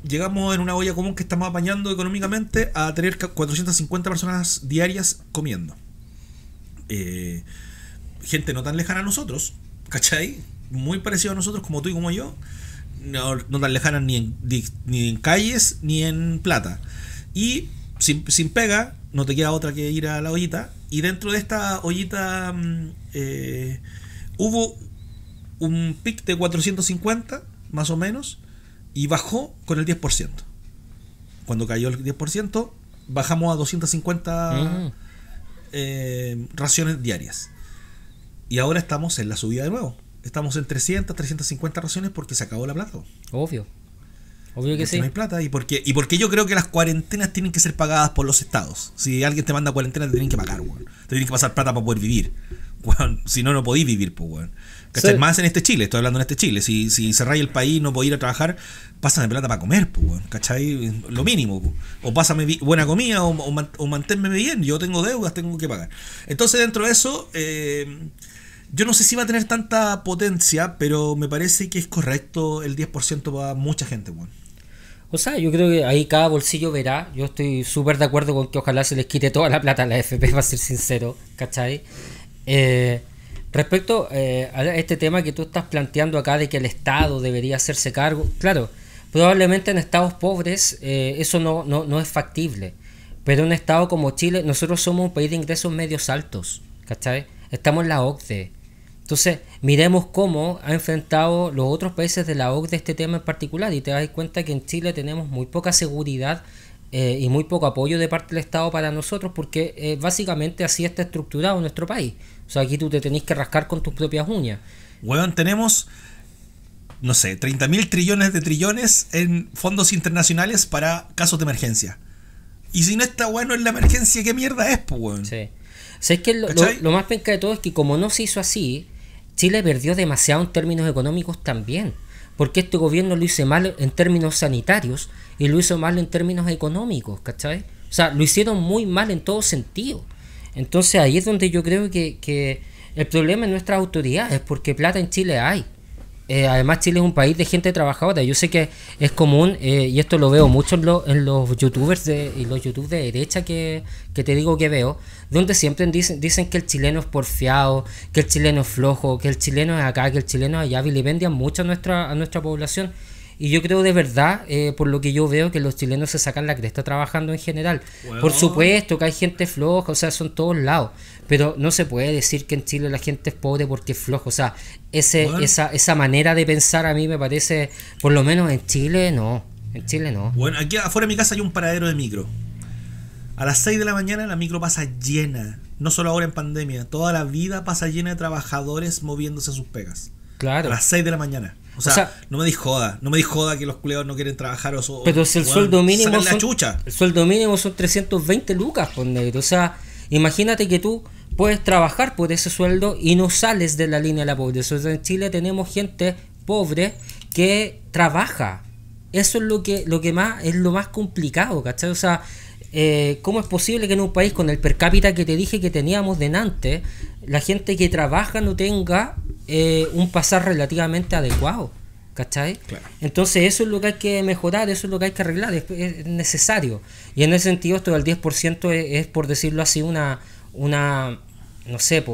[SPEAKER 1] llegamos en una olla común que estamos apañando económicamente a tener 450 personas diarias comiendo. Eh, gente no tan lejana a nosotros, ¿cachai? Muy parecido a nosotros, como tú y como yo no, tan lejanas ni en, ni, en, calles ni en plata. Y sin, pega, no te queda otra que ir a la ollita. Y dentro de esta ollita mm, eh, hubo un pic de 450, más o menos, y bajó con el 10%. Cuando cayó el 10%, bajamos a 250 mm. eh, raciones diarias. Y ahora estamos en la subida de nuevo estamos en 300, 350 raciones porque se acabó la plata. Obvio. Obvio que sí. No hay plata y porque, y porque yo creo que las cuarentenas tienen que ser pagadas por los estados. Si alguien te manda cuarentena, te tienen que pagar, weón. Te tienen que pasar plata para poder vivir. <laughs> Weón. Si no, no podéis vivir, pues, weón. ¿Cachai? Más en este Chile, estoy hablando en este Chile. Si, si cerráis el país, no puedo ir a trabajar, pásame plata para comer, pues, weón. ¿Cachai? Lo mínimo, O pásame buena comida o, o, manténme bien. Yo tengo deudas, tengo que pagar. Entonces, dentro de eso. Eh, yo no sé si va a tener tanta potencia, pero me parece que es correcto el 10% para mucha gente, bueno.
[SPEAKER 2] O sea, yo creo que ahí cada bolsillo verá. Yo estoy súper de acuerdo con que ojalá se les quite toda la plata a la FP, <laughs> para ser sincero, ¿cachai? Eh, respecto eh, a este tema que tú estás planteando acá de que el Estado debería hacerse cargo, claro, probablemente en estados pobres eh, eso no, no, es factible, pero en un estado como Chile, nosotros somos un país de ingresos medios altos, ¿cachai? estamos en la OCDE. Entonces, miremos cómo ha enfrentado los otros países de la OCDE este tema en particular y te das cuenta que en Chile tenemos muy poca seguridad eh, y muy poco apoyo de parte del Estado para nosotros porque eh, básicamente así está estructurado nuestro país. O sea, aquí tú te tenés que
[SPEAKER 1] rascar con tus propias uñas. Weón, tenemos, no sé, 30 mil trillones de trillones en fondos internacionales para casos de emergencia. Y si no está bueno en la emergencia, ¿qué mierda es, pues, weón? Sí que lo, más penca de todo es que
[SPEAKER 2] como no se hizo así, Chile perdió demasiado en términos económicos también. Porque este gobierno lo hizo mal en términos sanitarios y lo hizo mal en términos económicos, ¿cachai? O sea, lo hicieron muy mal en todo sentido. Entonces ahí es donde yo creo que, que el problema es nuestras autoridades, porque plata en Chile hay. Eh, además Chile es un país de gente trabajadora. Yo sé que es común, eh, y esto lo veo mucho en, los youtubers de, y los youtubers de derecha que, que, te digo que veo, donde siempre dicen, dicen que el chileno es porfiado, que el chileno es flojo, que el chileno es acá, que el chileno es allá, vilipendian mucho a nuestra, a nuestra población. Y yo creo de verdad, eh, por lo que yo veo, que los chilenos se sacan la cresta trabajando en general. Por supuesto que hay gente floja, o sea, son todos lados. Pero no se puede decir que en Chile la gente es pobre porque es floja. O sea, ese, esa, esa manera de pensar a mí me parece, por lo menos en Chile, no. En Chile no. Bueno,
[SPEAKER 1] aquí afuera de mi casa hay un paradero de micro. A las 6 de la mañana la micro pasa llena. No solo ahora en pandemia, toda la vida pasa llena de trabajadores moviéndose a sus pegas. Claro. A las 6 de la mañana. O sea, no me joda, no me joda que los culeos no quieren trabajar o Pero si el sueldo mínimo son, la chucha.
[SPEAKER 2] El sueldo mínimo son 320 lucas, por negro. O sea, imagínate que tú puedes trabajar por ese sueldo y no sales de la línea de la pobreza. en Chile tenemos gente pobre que trabaja. Eso es lo que lo que más es lo más complicado, ¿cachai? O sea, eh, ¿cómo es posible que en un país con el per cápita que te dije que teníamos delante, la gente que trabaja no tenga eh, un pasar relativamente adecuado. ¿Cachai? Entonces eso es lo que hay que mejorar, eso es lo que hay que arreglar, es, necesario. Y en ese sentido esto del 10% es, por decirlo así, una, una no sé,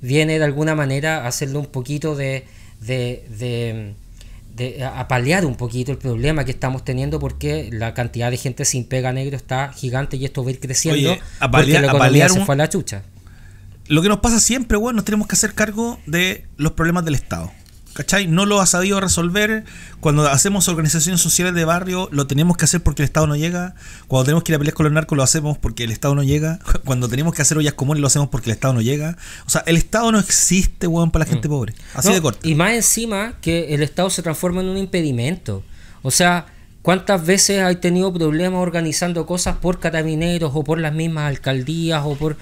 [SPEAKER 2] viene de alguna manera a un poquito de, de, de a paliar un poquito el problema que estamos teniendo porque la cantidad de gente sin pega negro está gigante y esto va a ir creciendo apalear porque la economía se fue a la chucha
[SPEAKER 1] lo que nos pasa siempre, weón, nos tenemos que hacer cargo de los problemas del Estado. ¿Cachai? No lo ha sabido resolver. Cuando hacemos organizaciones sociales de barrio, lo tenemos que hacer porque el Estado no llega. Cuando tenemos que ir a pelear con los narcos, lo hacemos porque el Estado no llega. <laughs> Cuando tenemos que hacer ollas comunes, lo hacemos porque el Estado no llega. O sea, el Estado no existe, weón, para la gente mm. pobre. Así de corto. Y más encima que el Estado se transforma en un impedimento.
[SPEAKER 2] O sea, ¿Cuántas veces hay tenido problemas organizando cosas por catamineros o por las mismas alcaldías o por...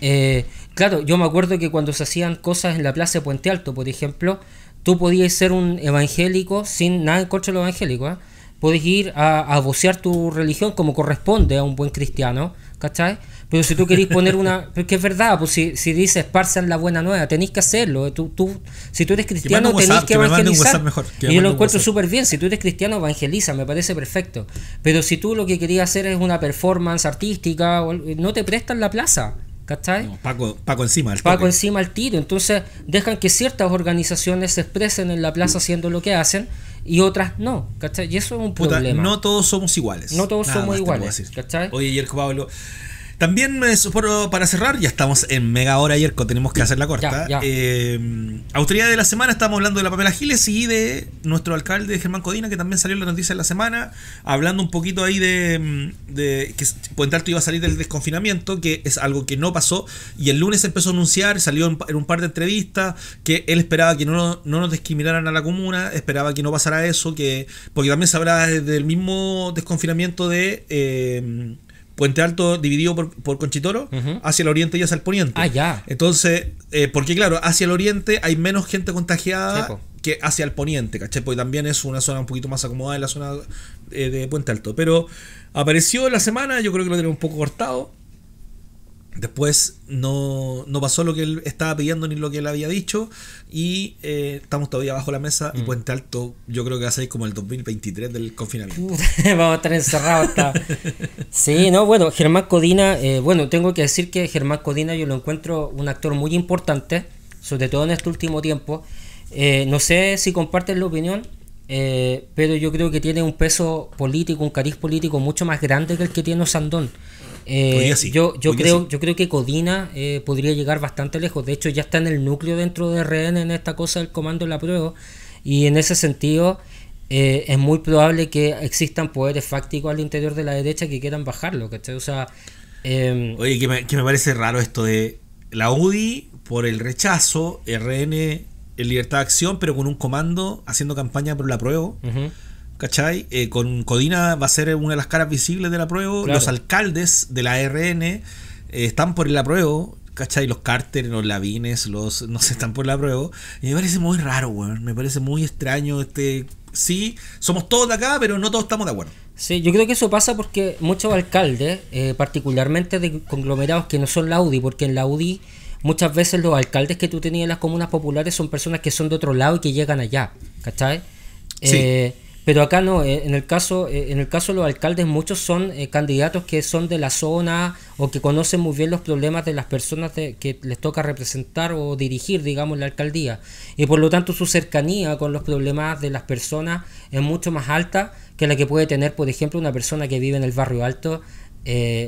[SPEAKER 2] Eh, Claro, yo me acuerdo que cuando se hacían cosas en la Plaza de Puente Alto, por ejemplo, tú podías ser un evangélico sin nada en contra de los evangélicos. ¿eh? ir a, a, vocear tu religión como corresponde a un buen cristiano, ¿cachai? Pero si tú querías poner una... <laughs> Porque es verdad, pues si, si dices, esparce la buena nueva, tenéis que hacerlo. ¿eh? Tú, tú, si tú eres cristiano, tenés que, evangelizar. y yo lo encuentro súper bien. Si tú eres cristiano, evangeliza, me parece perfecto. Pero si tú lo que querías hacer es una performance artística, no te prestan la plaza. ¿Cachai?
[SPEAKER 1] Paco, encima al Paco
[SPEAKER 2] encima al tiro. Entonces dejan que ciertas organizaciones se expresen en la plaza haciendo lo que hacen y otras no, ¿cachai? Y eso es un problema. No
[SPEAKER 1] todos somos iguales. No todos somos iguales. ¿cachai? Oye, Yerko Pablo, también eh, para cerrar, ya estamos en mega hora ayer, tenemos que hacer la corta. Eh, autoridad de la semana, estamos hablando de la Pamela Giles y de nuestro alcalde Germán Codina, que también salió en la noticia de la semana, hablando un poquito ahí de, mm, que Puente Alto iba a salir del desconfinamiento, que es algo que no pasó. Y el lunes empezó a anunciar, salió en, un par de entrevistas, que él esperaba que no, nos discriminaran a la comuna, esperaba que no pasara eso, que porque también se hablaba del mismo desconfinamiento de... Eh, Puente Alto dividido por, por Conchitoro, hacia el oriente y hacia el poniente. Ah, ya. Entonces, eh, porque claro, hacia el oriente hay menos gente contagiada que hacia el poniente, ¿cachai? Porque también es una zona un poquito más acomodada en la zona eh, de Puente Alto. Pero apareció la semana, yo creo que lo tenemos un poco cortado. Después no, pasó lo que él estaba pidiendo ni lo que él había dicho y eh, estamos todavía bajo la mesa y mm. Puente Alto yo creo que va a como el 2023 del confinamiento.
[SPEAKER 2] <laughs> Vamos a estar encerrados hasta... sí, no, bueno, Germán Codina, eh, bueno, tengo que decir que Germán Codina yo lo encuentro un actor muy importante, sobre todo en este último tiempo. Eh, no sé si comparten la opinión, pero yo creo que tiene un peso político, un cariz político mucho más grande que el que tiene Sandón. Eh, yo, yo, creo, yo creo que Codina eh, podría llegar bastante lejos. De hecho, ya está en el núcleo dentro de RN en esta cosa del comando en la prueba. Y en ese sentido, eh, es muy probable que existan poderes fácticos al interior de la derecha que quieran bajarlo. O sea,
[SPEAKER 1] em, Oye, que me, parece raro esto de la UDI por el rechazo, RN en libertad de acción, pero con un comando haciendo campaña por la prueba. ¿cachai? Eh, con Codina va a ser una de las caras visibles de la prueba Los alcaldes de la RN eh, están por el apruebo. ¿Cachai? Los cárteres, los Lavines, los. No sé, están por la prueba Y me parece muy raro, weón. Me parece muy extraño este. Sí, somos todos de acá, pero no todos estamos de acuerdo. Sí, yo creo que eso pasa porque muchos alcaldes, eh, particularmente
[SPEAKER 2] de conglomerados que no son la UDI, porque en la UDI muchas veces los alcaldes que tú tenías en las comunas populares son personas que son de otro lado y que llegan allá, ¿cachai? Pero acá no, eh, en el caso, eh, en el caso de los alcaldes, muchos son eh, candidatos que son de la zona o que conocen muy bien los problemas de las personas que les toca representar o dirigir, digamos, la alcaldía. Y por lo tanto su cercanía con los problemas de las personas es mucho más alta que la que puede tener, por ejemplo, una persona que vive en el barrio alto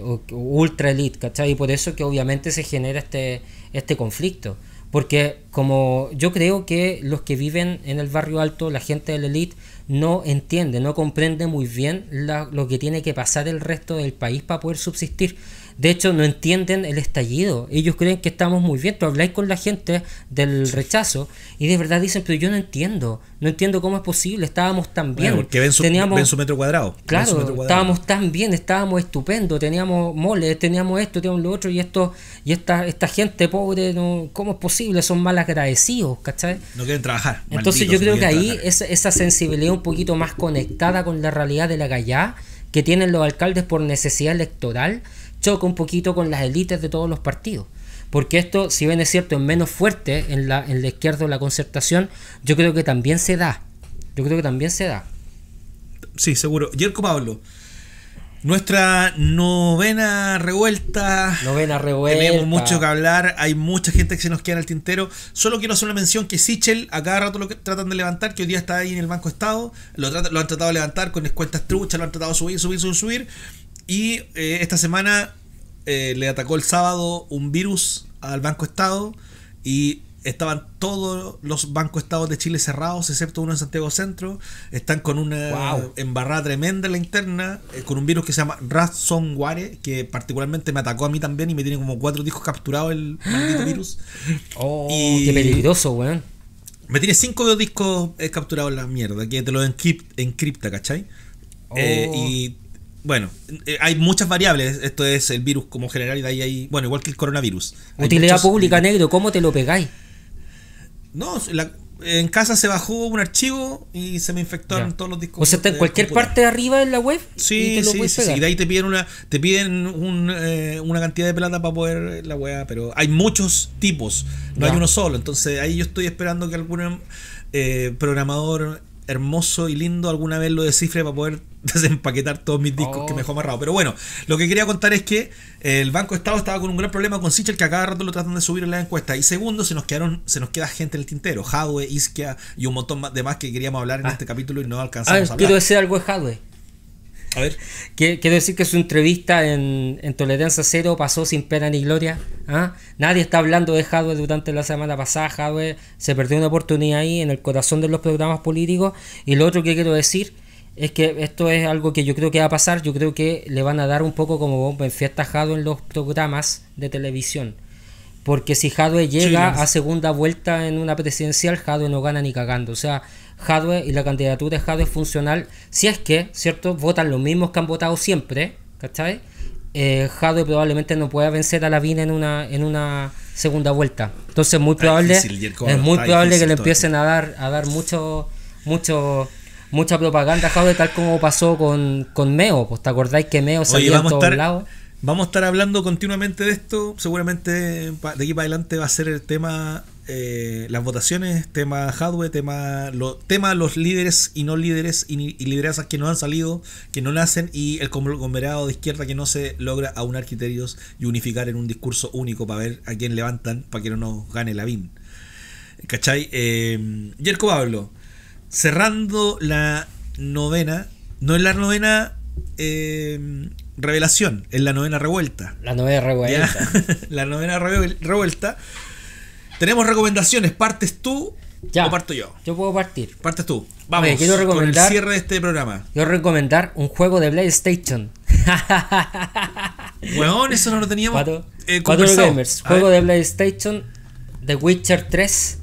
[SPEAKER 2] o, ultra elite, ¿cachai? Y por eso que obviamente se genera este, este conflicto. Porque como yo creo que los que viven en el barrio alto, la gente de la elite, no entiende, no comprende muy bien lo que tiene que pasar el resto del país para poder subsistir. De hecho, no entienden el estallido. Ellos creen que estamos muy bien. Tú habláis con la gente del rechazo y de verdad dicen, pero yo no entiendo. No entiendo cómo es posible. Estábamos tan bien. porque ven su, metro cuadrado. Claro, estábamos tan bien, estábamos estupendo. Teníamos moles, teníamos esto, teníamos lo otro. Y esto y esta, esta gente pobre, no, ¿cómo es posible? Son mal agradecidos,
[SPEAKER 1] No quieren trabajar. Entonces yo creo que ahí
[SPEAKER 2] esa, esa sensibilidad un poquito más conectada con la realidad de la gallá que tienen los alcaldes por necesidad electoral choca un poquito con las élites de todos los partidos. Porque esto, si bien es cierto, es menos fuerte en la, en la izquierda o la concertación, yo creo que también se da. Yo creo que también se da.
[SPEAKER 1] Sí, seguro. Yerko Pablo, nuestra novena revuelta. Novena revuelta. Tenemos mucho que hablar. Hay mucha gente que se nos queda en el tintero. Solo quiero hacer una mención que Sichel a cada rato lo que tratan de levantar, que hoy día está ahí en el Banco Estado. Lo, han tratado de levantar con cuentas truchas, lo han tratado de subir, subir, subir, subir. Y eh, esta semana eh, le atacó el sábado un virus al Banco Estado y estaban todos los bancos estados de Chile cerrados, excepto uno en Santiago Centro. Están con una embarrada tremenda en la interna, eh, con un virus que se llama Razzonguare que particularmente me atacó a mí también y me tiene como cuatro discos capturados el maldito <gasps> virus. Oh, qué peligroso, weón. Me tiene cinco discos capturados en la mierda, que te lo encripta, encripta ¿cachai? y oh bueno, eh, hay muchas variables. Esto es el virus como general y ahí hay, bueno, igual que el coronavirus. Utilidad pública, negro, ¿cómo te lo pegáis? No, en casa se bajó un archivo y se me infectaron todos los discos. O sea, está en cualquier parte
[SPEAKER 2] de arriba en la web. Sí, y sí, sí, Y De ahí
[SPEAKER 1] te piden una, te piden eh, una cantidad de plata para poder la web, pero hay muchos tipos, no hay uno solo. Entonces ahí yo estoy esperando que algún eh, programador hermoso y lindo alguna vez lo descifre para poder <laughs> empaquetar todos mis discos que oh. me dejó amarrado. Pero bueno, lo que quería contar es que eh, el Banco de Estado estaba con un gran problema con Sichel, que a cada rato lo tratan de subir en la encuesta. Y segundo, se nos quedaron, se nos queda gente en el tintero. Hadwe, Isquia y un montón de más que queríamos hablar en ah. este capítulo y no ah, alcanzamos a, hablar. Quiero decir
[SPEAKER 2] algo de Hadwe. A ver. Quiero decir que su entrevista en, en, Tolerancia Cero pasó sin pena ni gloria. ¿ah? Nadie está hablando de Hadwe durante la semana pasada. Hadwe se perdió una oportunidad ahí en el corazón de los programas políticos. Y lo otro que quiero decir es que esto es algo que yo creo que va a pasar, yo creo que le van a dar un poco como bomba en fiesta Jadwe en los programas de televisión. Porque si Jadwe llega a segunda vuelta en una presidencial, Jadwe no gana ni cagando. O sea, Jadwe y la candidatura de Jadwe es funcional. Si es que, ¿cierto? Votan los mismos que han votado siempre, ¿cachai? Eh, Jadwe probablemente no pueda vencer a Lavín en una, en una segunda vuelta. Entonces, muy probable, es muy probable que le empiecen a dar, a dar mucho, mucho mucha propaganda, Jaude, tal como pasó con, con Meo. Pues te acordáis que Meo salió vamos en todos
[SPEAKER 1] Vamos a estar hablando continuamente de esto. Seguramente de aquí para adelante va a ser el tema eh, las votaciones, tema hardware, tema, lo, tema los líderes y no líderes y, liderazas que no han salido, que no nacen y el conglomerado de izquierda que no se logra aunar criterios y unificar en un discurso único para ver a quién levantan para que no nos gane la BIM ¿Cachai? Eh, Yerko Pablo, cerrando la novena, no es la novena em, revelación, es la novena revuelta. La novena revuelta. <laughs> la novena revuelta. Tenemos recomendaciones, partes tú o parto yo. Yo puedo partir. Partes tú. Vamos, recomendar, con el cierre de este programa.
[SPEAKER 2] Quiero recomendar un juego de PlayStation.
[SPEAKER 1] huevón <laughs> eso no lo teníamos. Cuatro, eh, juego de
[SPEAKER 2] PlayStation, The Witcher 3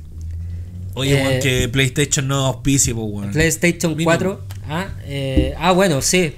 [SPEAKER 2] Oye, eh,
[SPEAKER 1] que PlayStation no auspicie, pues, weón. PlayStation 4.
[SPEAKER 2] Ah, eh, ah, bueno, sí.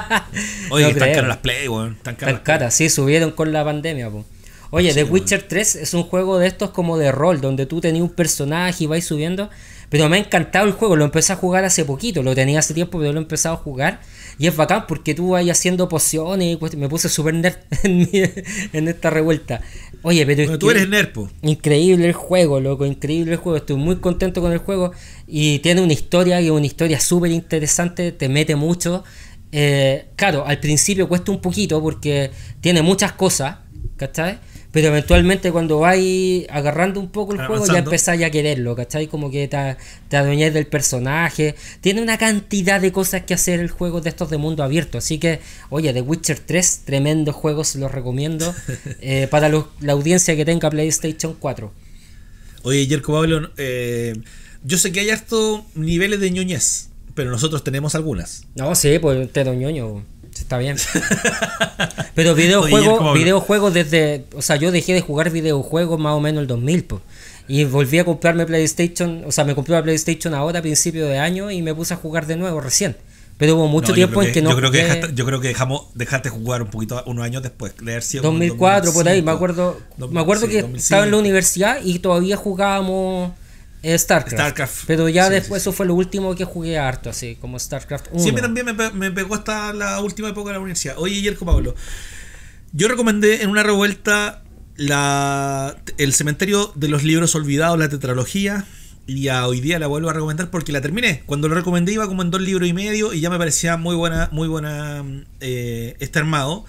[SPEAKER 1] <laughs> Oye, están caras las Play, weón. Están caras. caras,
[SPEAKER 2] sí, subieron con la pandemia, pues.
[SPEAKER 1] Oye, The Witcher
[SPEAKER 2] 3 es un juego de estos como de rol, donde tú tenías un personaje y vais subiendo. Pero me ha encantado el juego, lo empecé a jugar hace poquito, lo tenía hace tiempo, pero lo he empezado a jugar. Y es bacán porque tú vas haciendo pociones, me puse super nerd <laughs> en, esta revuelta. Oye, pero... tú eres nerd, Increíble el juego, loco, increíble el juego. Estoy muy contento con el juego y tiene una historia y una historia súper interesante, te mete mucho. Eh, claro, al principio cuesta un poquito porque tiene muchas cosas, ¿cachai? Pero eventualmente cuando vais agarrando un poco el juego ya empezáis a quererlo, ¿cachai? Como que te, te del personaje. Tiene una cantidad de cosas que hacer el juego de estos de mundo abierto. Así que, oye, The Witcher 3, tremendo juego, se los recomiendo <laughs> eh, para la audiencia que tenga PlayStation 4.
[SPEAKER 1] Oye, Jerko Pablo, eh, yo sé que hay hartos niveles de ñoñez, pero nosotros tenemos algunas.
[SPEAKER 2] No, sí, pues te ñoño está bien. Pero videojuego videojuegos desde. O sea, yo dejé de jugar videojuegos más o menos el 2000, pues. Y volví a comprarme PlayStation, o sea, me compré la PlayStation ahora a principio de año y me puse a jugar de nuevo recién. Pero hubo mucho tiempo en que no. Yo creo que, dejaste,
[SPEAKER 1] yo creo que dejamos, dejarte jugar un poquito, unos años después, leer 2004, 2005, por ahí, me acuerdo, me acuerdo que estaba en la
[SPEAKER 2] universidad y todavía jugábamos StarCraft. Pero ya después eso fue lo último que jugué harto, así como StarCraft 1. Siempre
[SPEAKER 1] también me, me, pegó hasta la última época de la universidad. Oye, Yerko Pablo, yo recomendé en una revuelta la, el cementerio de los libros olvidados, la tetralogía. Y a hoy día la vuelvo a recomendar porque la terminé. Cuando lo recomendé iba como en dos libros y medio y ya me parecía muy buena, muy buena mm, eh, este armado.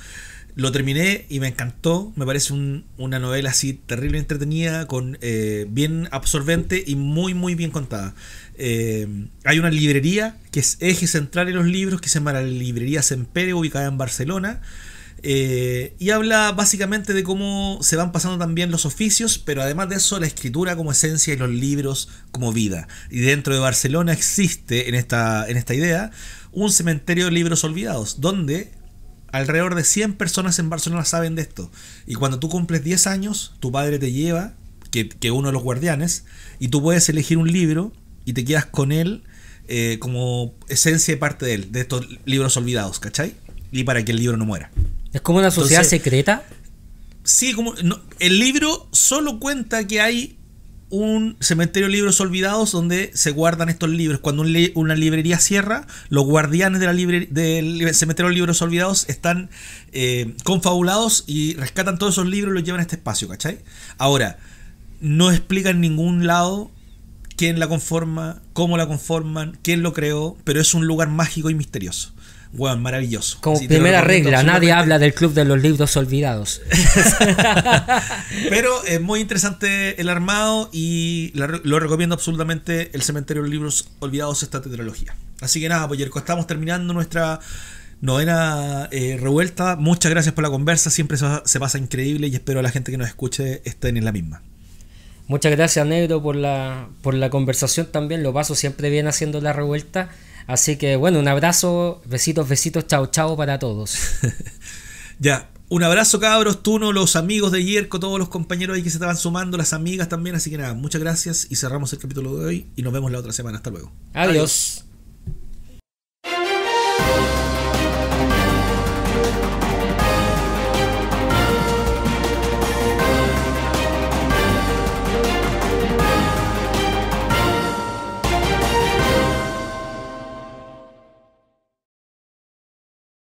[SPEAKER 1] Lo terminé y me encantó. Me parece una novela así terrible, entretenida, con eh, bien absorbente y muy, muy bien contada. Eh, hay una librería que es eje central en los libros, que se llama la Librería Sempere, ubicada en Barcelona. Eh, y habla básicamente de cómo se van pasando también los oficios, pero además de eso la escritura como esencia y los libros como vida. Y dentro de Barcelona existe en esta, en esta idea un cementerio de libros olvidados, donde Alrededor de 100 personas en Barcelona saben de esto. Y cuando tú cumples 10 años, tu padre te lleva, que, que uno de los guardianes, y tú puedes elegir un libro y te quedas con él eh, como esencia y parte de él, de estos libros olvidados, ¿cachai? Y para que el libro no muera. ¿Es como una sociedad secreta? Sí, como el libro solo cuenta que hay un cementerio de libros olvidados donde se guardan estos libros. Cuando una librería cierra, los guardianes de la del cementerio de libros olvidados están eh, confabulados y rescatan todos esos libros y los llevan a este espacio, ¿cachai? Ahora, no explica en ningún lado quién la conforma, cómo la conforman, quién lo creó, pero es un lugar mágico y misterioso. Bueno, maravilloso. Como primera regla, nadie habla del Club de los Libros Olvidados. <laughs> Pero es muy interesante el armado y lo recomiendo absolutamente el Cementerio de los Libros Olvidados, esta tetralogía. Así que nada, Poyerco, pues, estamos terminando nuestra novena eh, revuelta. Muchas gracias por la conversa, siempre se, pasa increíble y espero a la gente que nos escuche estén en la misma.
[SPEAKER 2] Muchas gracias, Negro, por la, por la conversación también. Lo paso siempre bien haciendo la revuelta. Así que bueno, un abrazo, besitos, besitos, chao, chao para todos.
[SPEAKER 1] <laughs> ya, un abrazo cabros, no los amigos de Yerko, todos los compañeros ahí que se estaban sumando, las amigas también, así que nada, muchas gracias y cerramos el capítulo de hoy y nos vemos la otra semana, hasta luego. Adiós.